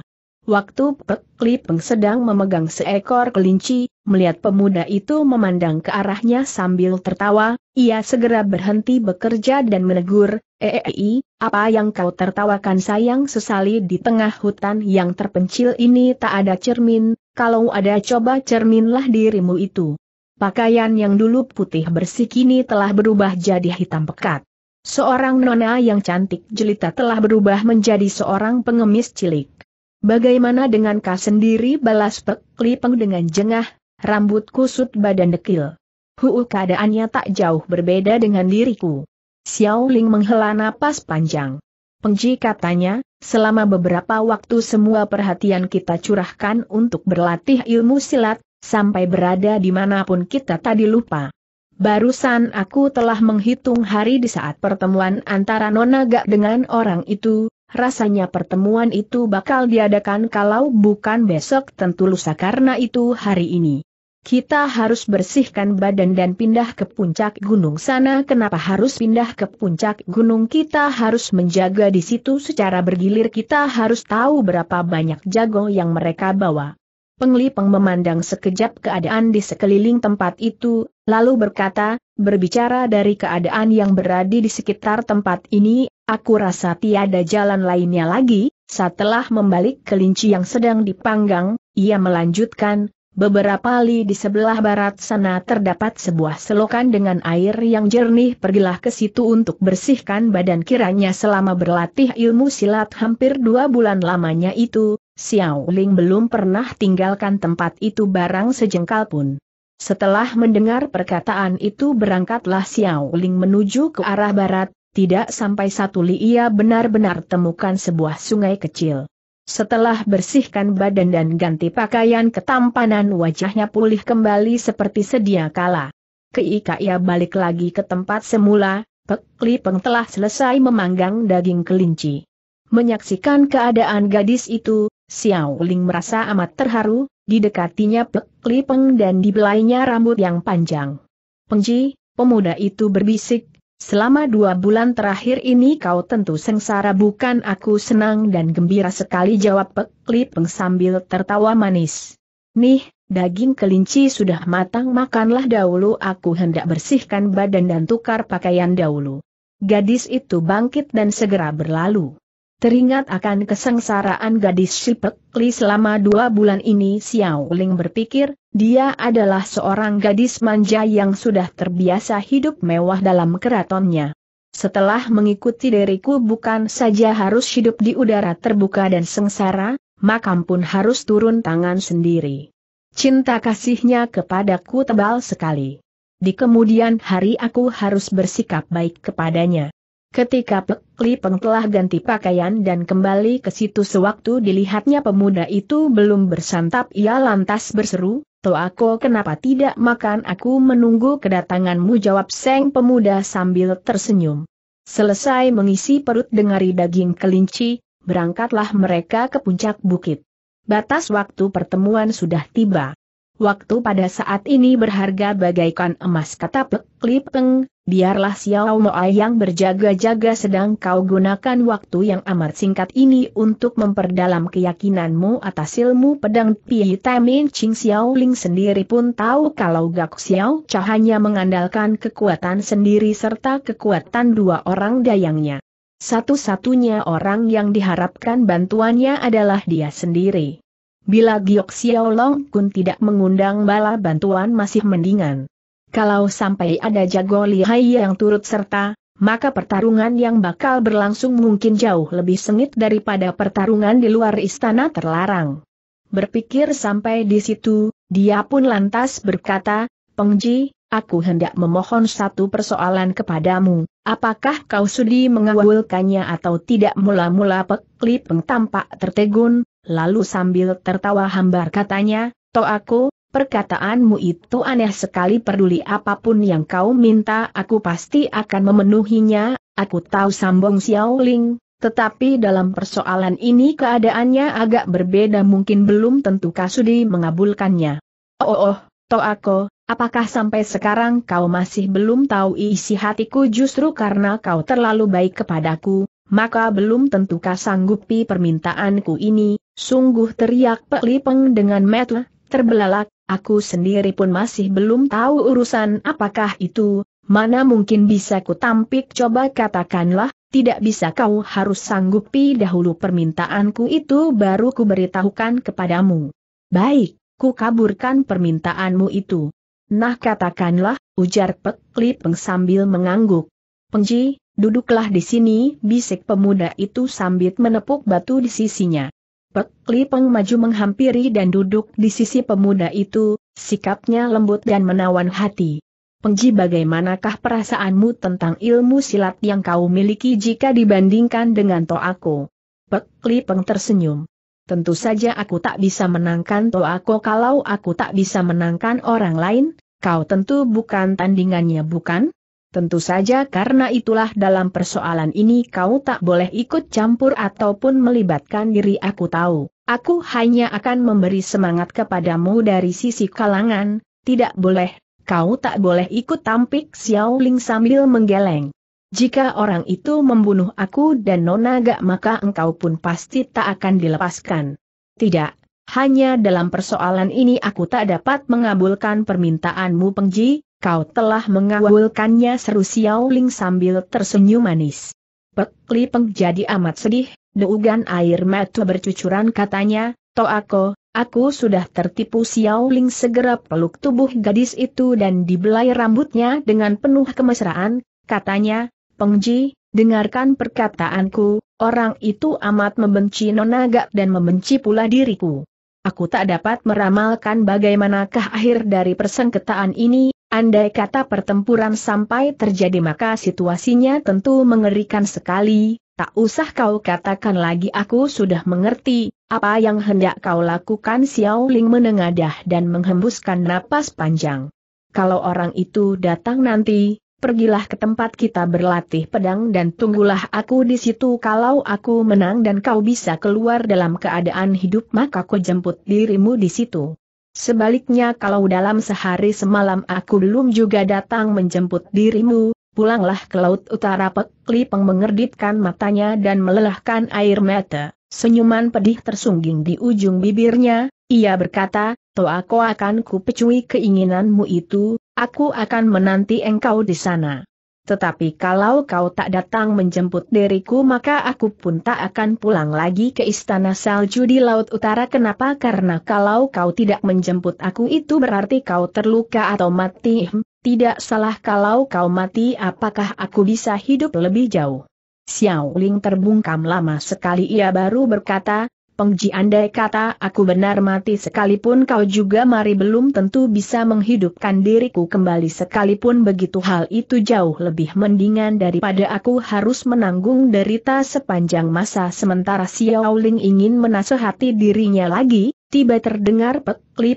Waktu Peklipeng pengsedang sedang memegang seekor kelinci, melihat pemuda itu memandang ke arahnya sambil tertawa, ia segera berhenti bekerja dan menegur, Eei, eh, eh, eh, apa yang kau tertawakan sayang sesali di tengah hutan yang terpencil ini tak ada cermin, kalau ada coba cerminlah dirimu itu. Pakaian yang dulu putih bersih kini telah berubah jadi hitam pekat. Seorang nona yang cantik jelita telah berubah menjadi seorang pengemis cilik. Bagaimana dengan kau sendiri balas pekli peng dengan jengah, rambut kusut badan dekil. Huu keadaannya tak jauh berbeda dengan diriku. Xiao Ling menghela napas panjang. Pengji katanya, selama beberapa waktu semua perhatian kita curahkan untuk berlatih ilmu silat, sampai berada di manapun kita tadi lupa. Barusan aku telah menghitung hari di saat pertemuan antara Nona Nonaga dengan orang itu, Rasanya pertemuan itu bakal diadakan kalau bukan besok tentu lusa karena itu hari ini. Kita harus bersihkan badan dan pindah ke puncak gunung sana. Kenapa harus pindah ke puncak gunung? Kita harus menjaga di situ secara bergilir. Kita harus tahu berapa banyak jago yang mereka bawa. Penglipeng memandang sekejap keadaan di sekeliling tempat itu, lalu berkata, berbicara dari keadaan yang berada di sekitar tempat ini, Aku rasa tiada jalan lainnya lagi, setelah membalik kelinci yang sedang dipanggang, ia melanjutkan, beberapa li di sebelah barat sana terdapat sebuah selokan dengan air yang jernih pergilah ke situ untuk bersihkan badan kiranya selama berlatih ilmu silat hampir dua bulan lamanya itu, Xiao Ling belum pernah tinggalkan tempat itu barang sejengkal pun. Setelah mendengar perkataan itu berangkatlah Xiao Ling menuju ke arah barat, tidak sampai satu li ia benar-benar temukan sebuah sungai kecil. Setelah bersihkan badan dan ganti pakaian ketampanan wajahnya pulih kembali seperti sedia kala. Keika ia balik lagi ke tempat semula, Pek Lipeng telah selesai memanggang daging kelinci. Menyaksikan keadaan gadis itu, Xiao Ling merasa amat terharu, didekatinya Pek Lipeng dan dibelainya rambut yang panjang. Pengji, pemuda itu berbisik, Selama dua bulan terakhir ini kau tentu sengsara bukan aku senang dan gembira sekali jawab Pek Lipeng sambil tertawa manis. Nih, daging kelinci sudah matang makanlah dahulu aku hendak bersihkan badan dan tukar pakaian dahulu. Gadis itu bangkit dan segera berlalu. Teringat akan kesengsaraan gadis Shipek Li selama dua bulan ini Xiao Ling berpikir, dia adalah seorang gadis manja yang sudah terbiasa hidup mewah dalam keratonnya. Setelah mengikuti diriku bukan saja harus hidup di udara terbuka dan sengsara, makam pun harus turun tangan sendiri. Cinta kasihnya kepadaku tebal sekali. Di kemudian hari aku harus bersikap baik kepadanya. Ketika Pek Li Peng telah ganti pakaian dan kembali ke situ sewaktu dilihatnya pemuda itu belum bersantap ia lantas berseru, aku kenapa tidak makan aku menunggu kedatanganmu jawab Seng pemuda sambil tersenyum. Selesai mengisi perut dengari daging kelinci, berangkatlah mereka ke puncak bukit. Batas waktu pertemuan sudah tiba. Waktu pada saat ini berharga bagaikan emas kata Pek Peng, biarlah Xiao Moai yang berjaga-jaga sedang kau gunakan waktu yang amat singkat ini untuk memperdalam keyakinanmu atas ilmu pedang Pi Tamin Ching Xiao Ling sendiri pun tahu kalau Gak Xiao Cha hanya mengandalkan kekuatan sendiri serta kekuatan dua orang dayangnya. Satu-satunya orang yang diharapkan bantuannya adalah dia sendiri. Bila Giok Xiao Long Kun tidak mengundang bala bantuan masih mendingan. Kalau sampai ada jago lihai yang turut serta, maka pertarungan yang bakal berlangsung mungkin jauh lebih sengit daripada pertarungan di luar istana terlarang. Berpikir sampai di situ, dia pun lantas berkata, Pengji, aku hendak memohon satu persoalan kepadamu, apakah kau sudi mengawulkannya atau tidak mula-mula peklip tampak tertegun, lalu sambil tertawa hambar katanya, To aku, Perkataanmu itu aneh sekali peduli apapun yang kau minta aku pasti akan memenuhinya, aku tahu sambong Xiaoling, tetapi dalam persoalan ini keadaannya agak berbeda mungkin belum tentu Kasudi mengabulkannya. Oh oh, oh Toako, apakah sampai sekarang kau masih belum tahu isi hatiku justru karena kau terlalu baik kepadaku, maka belum tentu kau sanggupi permintaanku ini, sungguh teriak Pak Lipeng dengan metel terbelalak, aku sendiri pun masih belum tahu urusan apakah itu, mana mungkin bisa ku tampik coba katakanlah, tidak bisa kau harus sanggupi dahulu permintaanku itu baru ku beritahukan kepadamu. Baik, ku kaburkan permintaanmu itu. Nah katakanlah, ujar Pek Lipeng sambil mengangguk. Pengji, duduklah di sini, bisik pemuda itu sambil menepuk batu di sisinya. Pek Lipeng maju menghampiri dan duduk di sisi pemuda itu, sikapnya lembut dan menawan hati. Pengji bagaimanakah perasaanmu tentang ilmu silat yang kau miliki jika dibandingkan dengan aku? Pek Lipeng tersenyum. Tentu saja aku tak bisa menangkan aku kalau aku tak bisa menangkan orang lain, kau tentu bukan tandingannya bukan? Tentu saja karena itulah dalam persoalan ini kau tak boleh ikut campur ataupun melibatkan diri aku tahu. Aku hanya akan memberi semangat kepadamu dari sisi kalangan, tidak boleh, kau tak boleh ikut tampik Xiao Ling sambil menggeleng. Jika orang itu membunuh aku dan Nona Gak maka engkau pun pasti tak akan dilepaskan. Tidak, hanya dalam persoalan ini aku tak dapat mengabulkan permintaanmu pengji, Kau telah mengawulkannya seru Xiao Ling sambil tersenyum manis. Pek Li Peng jadi amat sedih, deugan air mata bercucuran katanya, To aku aku sudah tertipu Xiao Ling segera peluk tubuh gadis itu dan dibelai rambutnya dengan penuh kemesraan, katanya, Pengji, dengarkan perkataanku, orang itu amat membenci nonaga dan membenci pula diriku. Aku tak dapat meramalkan bagaimanakah akhir dari persengketaan ini, Andai kata pertempuran sampai terjadi maka situasinya tentu mengerikan sekali, tak usah kau katakan lagi aku sudah mengerti, apa yang hendak kau lakukan Xiao Ling menengadah dan menghembuskan napas panjang. Kalau orang itu datang nanti, pergilah ke tempat kita berlatih pedang dan tunggulah aku di situ kalau aku menang dan kau bisa keluar dalam keadaan hidup maka ku jemput dirimu di situ. Sebaliknya kalau dalam sehari semalam aku belum juga datang menjemput dirimu, pulanglah ke Laut Utara Pekli Lipeng mengerditkan matanya dan melelahkan air mata. Senyuman pedih tersungging di ujung bibirnya, ia berkata, "To aku akan kupecui keinginanmu itu, aku akan menanti engkau di sana. Tetapi kalau kau tak datang menjemput diriku maka aku pun tak akan pulang lagi ke istana salju di Laut Utara Kenapa? Karena kalau kau tidak menjemput aku itu berarti kau terluka atau mati Tidak salah kalau kau mati apakah aku bisa hidup lebih jauh Xiao Ling terbungkam lama sekali ia baru berkata Pengji andai kata aku benar mati sekalipun kau juga mari belum tentu bisa menghidupkan diriku kembali sekalipun begitu hal itu jauh lebih mendingan daripada aku harus menanggung derita sepanjang masa sementara Xiao Ling ingin menasehati dirinya lagi, tiba terdengar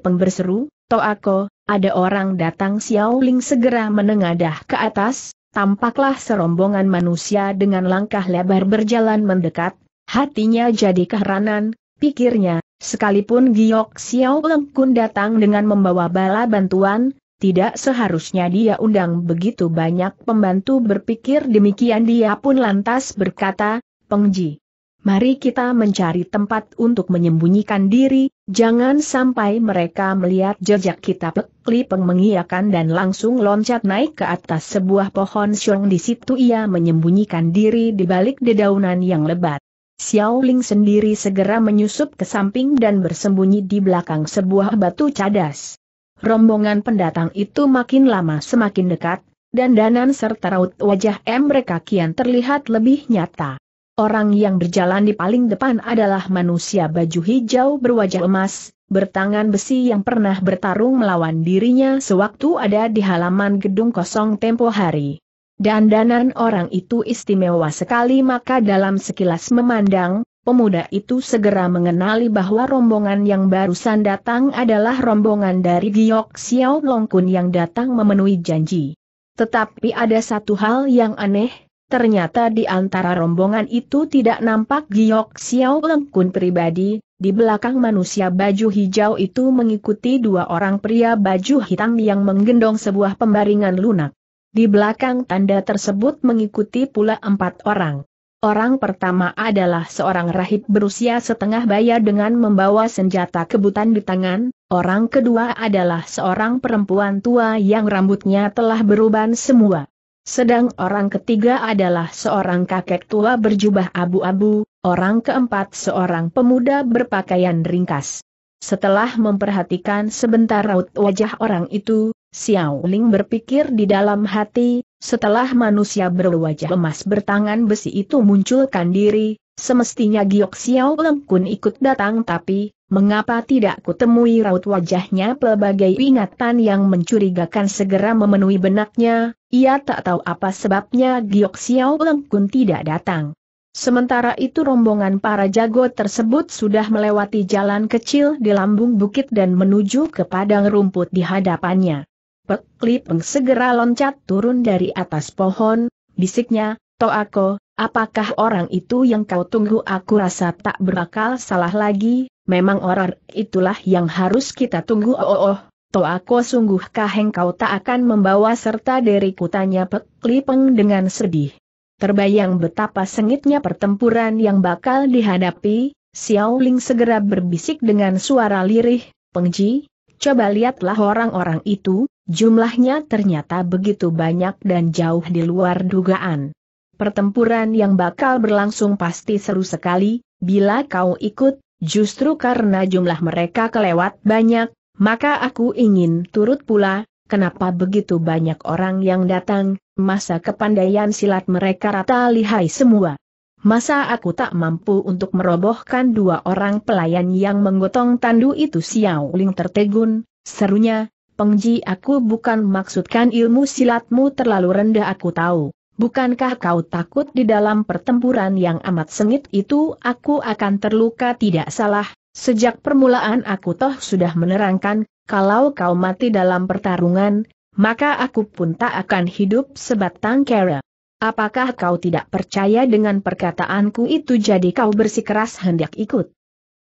berseru, Toh aku, ada orang datang Xiao Ling segera menengadah ke atas, tampaklah serombongan manusia dengan langkah lebar berjalan mendekat, Hatinya jadi keheranan, pikirnya, sekalipun Giok Xiao kun datang dengan membawa bala bantuan, tidak seharusnya dia undang begitu banyak pembantu berpikir demikian dia pun lantas berkata, Pengji. Mari kita mencari tempat untuk menyembunyikan diri, jangan sampai mereka melihat jejak kita Pekli pengmengiakan mengiakan dan langsung loncat naik ke atas sebuah pohon syong di situ ia menyembunyikan diri di balik dedaunan yang lebat. Xiao Ling sendiri segera menyusup ke samping dan bersembunyi di belakang sebuah batu cadas. Rombongan pendatang itu makin lama semakin dekat, dan danan serta raut wajah mereka kian terlihat lebih nyata. Orang yang berjalan di paling depan adalah manusia baju hijau berwajah emas, bertangan besi yang pernah bertarung melawan dirinya sewaktu ada di halaman gedung kosong tempo hari. Dandanan orang itu istimewa sekali maka dalam sekilas memandang, pemuda itu segera mengenali bahwa rombongan yang barusan datang adalah rombongan dari Giok Xiao Longkun yang datang memenuhi janji. Tetapi ada satu hal yang aneh, ternyata di antara rombongan itu tidak nampak Giok Xiao Longkun pribadi, di belakang manusia baju hijau itu mengikuti dua orang pria baju hitam yang menggendong sebuah pembaringan lunak. Di belakang tanda tersebut mengikuti pula empat orang. Orang pertama adalah seorang rahib berusia setengah baya dengan membawa senjata kebutan di tangan, orang kedua adalah seorang perempuan tua yang rambutnya telah beruban semua. Sedang orang ketiga adalah seorang kakek tua berjubah abu-abu, orang keempat seorang pemuda berpakaian ringkas. Setelah memperhatikan sebentar raut wajah orang itu, Xiao Ling berpikir di dalam hati, setelah manusia berwajah emas bertangan besi itu munculkan diri, semestinya Giok Xiao Ling Kun ikut datang tapi, mengapa tidak kutemui raut wajahnya pelbagai ingatan yang mencurigakan segera memenuhi benaknya, ia tak tahu apa sebabnya Giok Xiao Ling Kun tidak datang. Sementara itu rombongan para jago tersebut sudah melewati jalan kecil di lambung bukit dan menuju ke padang rumput di hadapannya. Pek segera loncat turun dari atas pohon, bisiknya, Toako, apakah orang itu yang kau tunggu aku rasa tak berakal salah lagi, memang orang itulah yang harus kita tunggu oh oh, oh. Toako sungguhkah engkau tak akan membawa serta diriku tanya Peng dengan sedih. Terbayang betapa sengitnya pertempuran yang bakal dihadapi, Xiao Ling segera berbisik dengan suara lirih, Pengji, Coba lihatlah orang-orang itu, jumlahnya ternyata begitu banyak dan jauh di luar dugaan. Pertempuran yang bakal berlangsung pasti seru sekali, bila kau ikut, justru karena jumlah mereka kelewat banyak, maka aku ingin turut pula, kenapa begitu banyak orang yang datang, masa kepandaian silat mereka rata lihai semua. Masa aku tak mampu untuk merobohkan dua orang pelayan yang menggotong tandu itu Xiao Ling tertegun, serunya, Pengji aku bukan maksudkan ilmu silatmu terlalu rendah aku tahu. Bukankah kau takut di dalam pertempuran yang amat sengit itu aku akan terluka tidak salah, sejak permulaan aku toh sudah menerangkan, kalau kau mati dalam pertarungan, maka aku pun tak akan hidup sebatang kera. Apakah kau tidak percaya dengan perkataanku itu jadi kau bersikeras hendak ikut?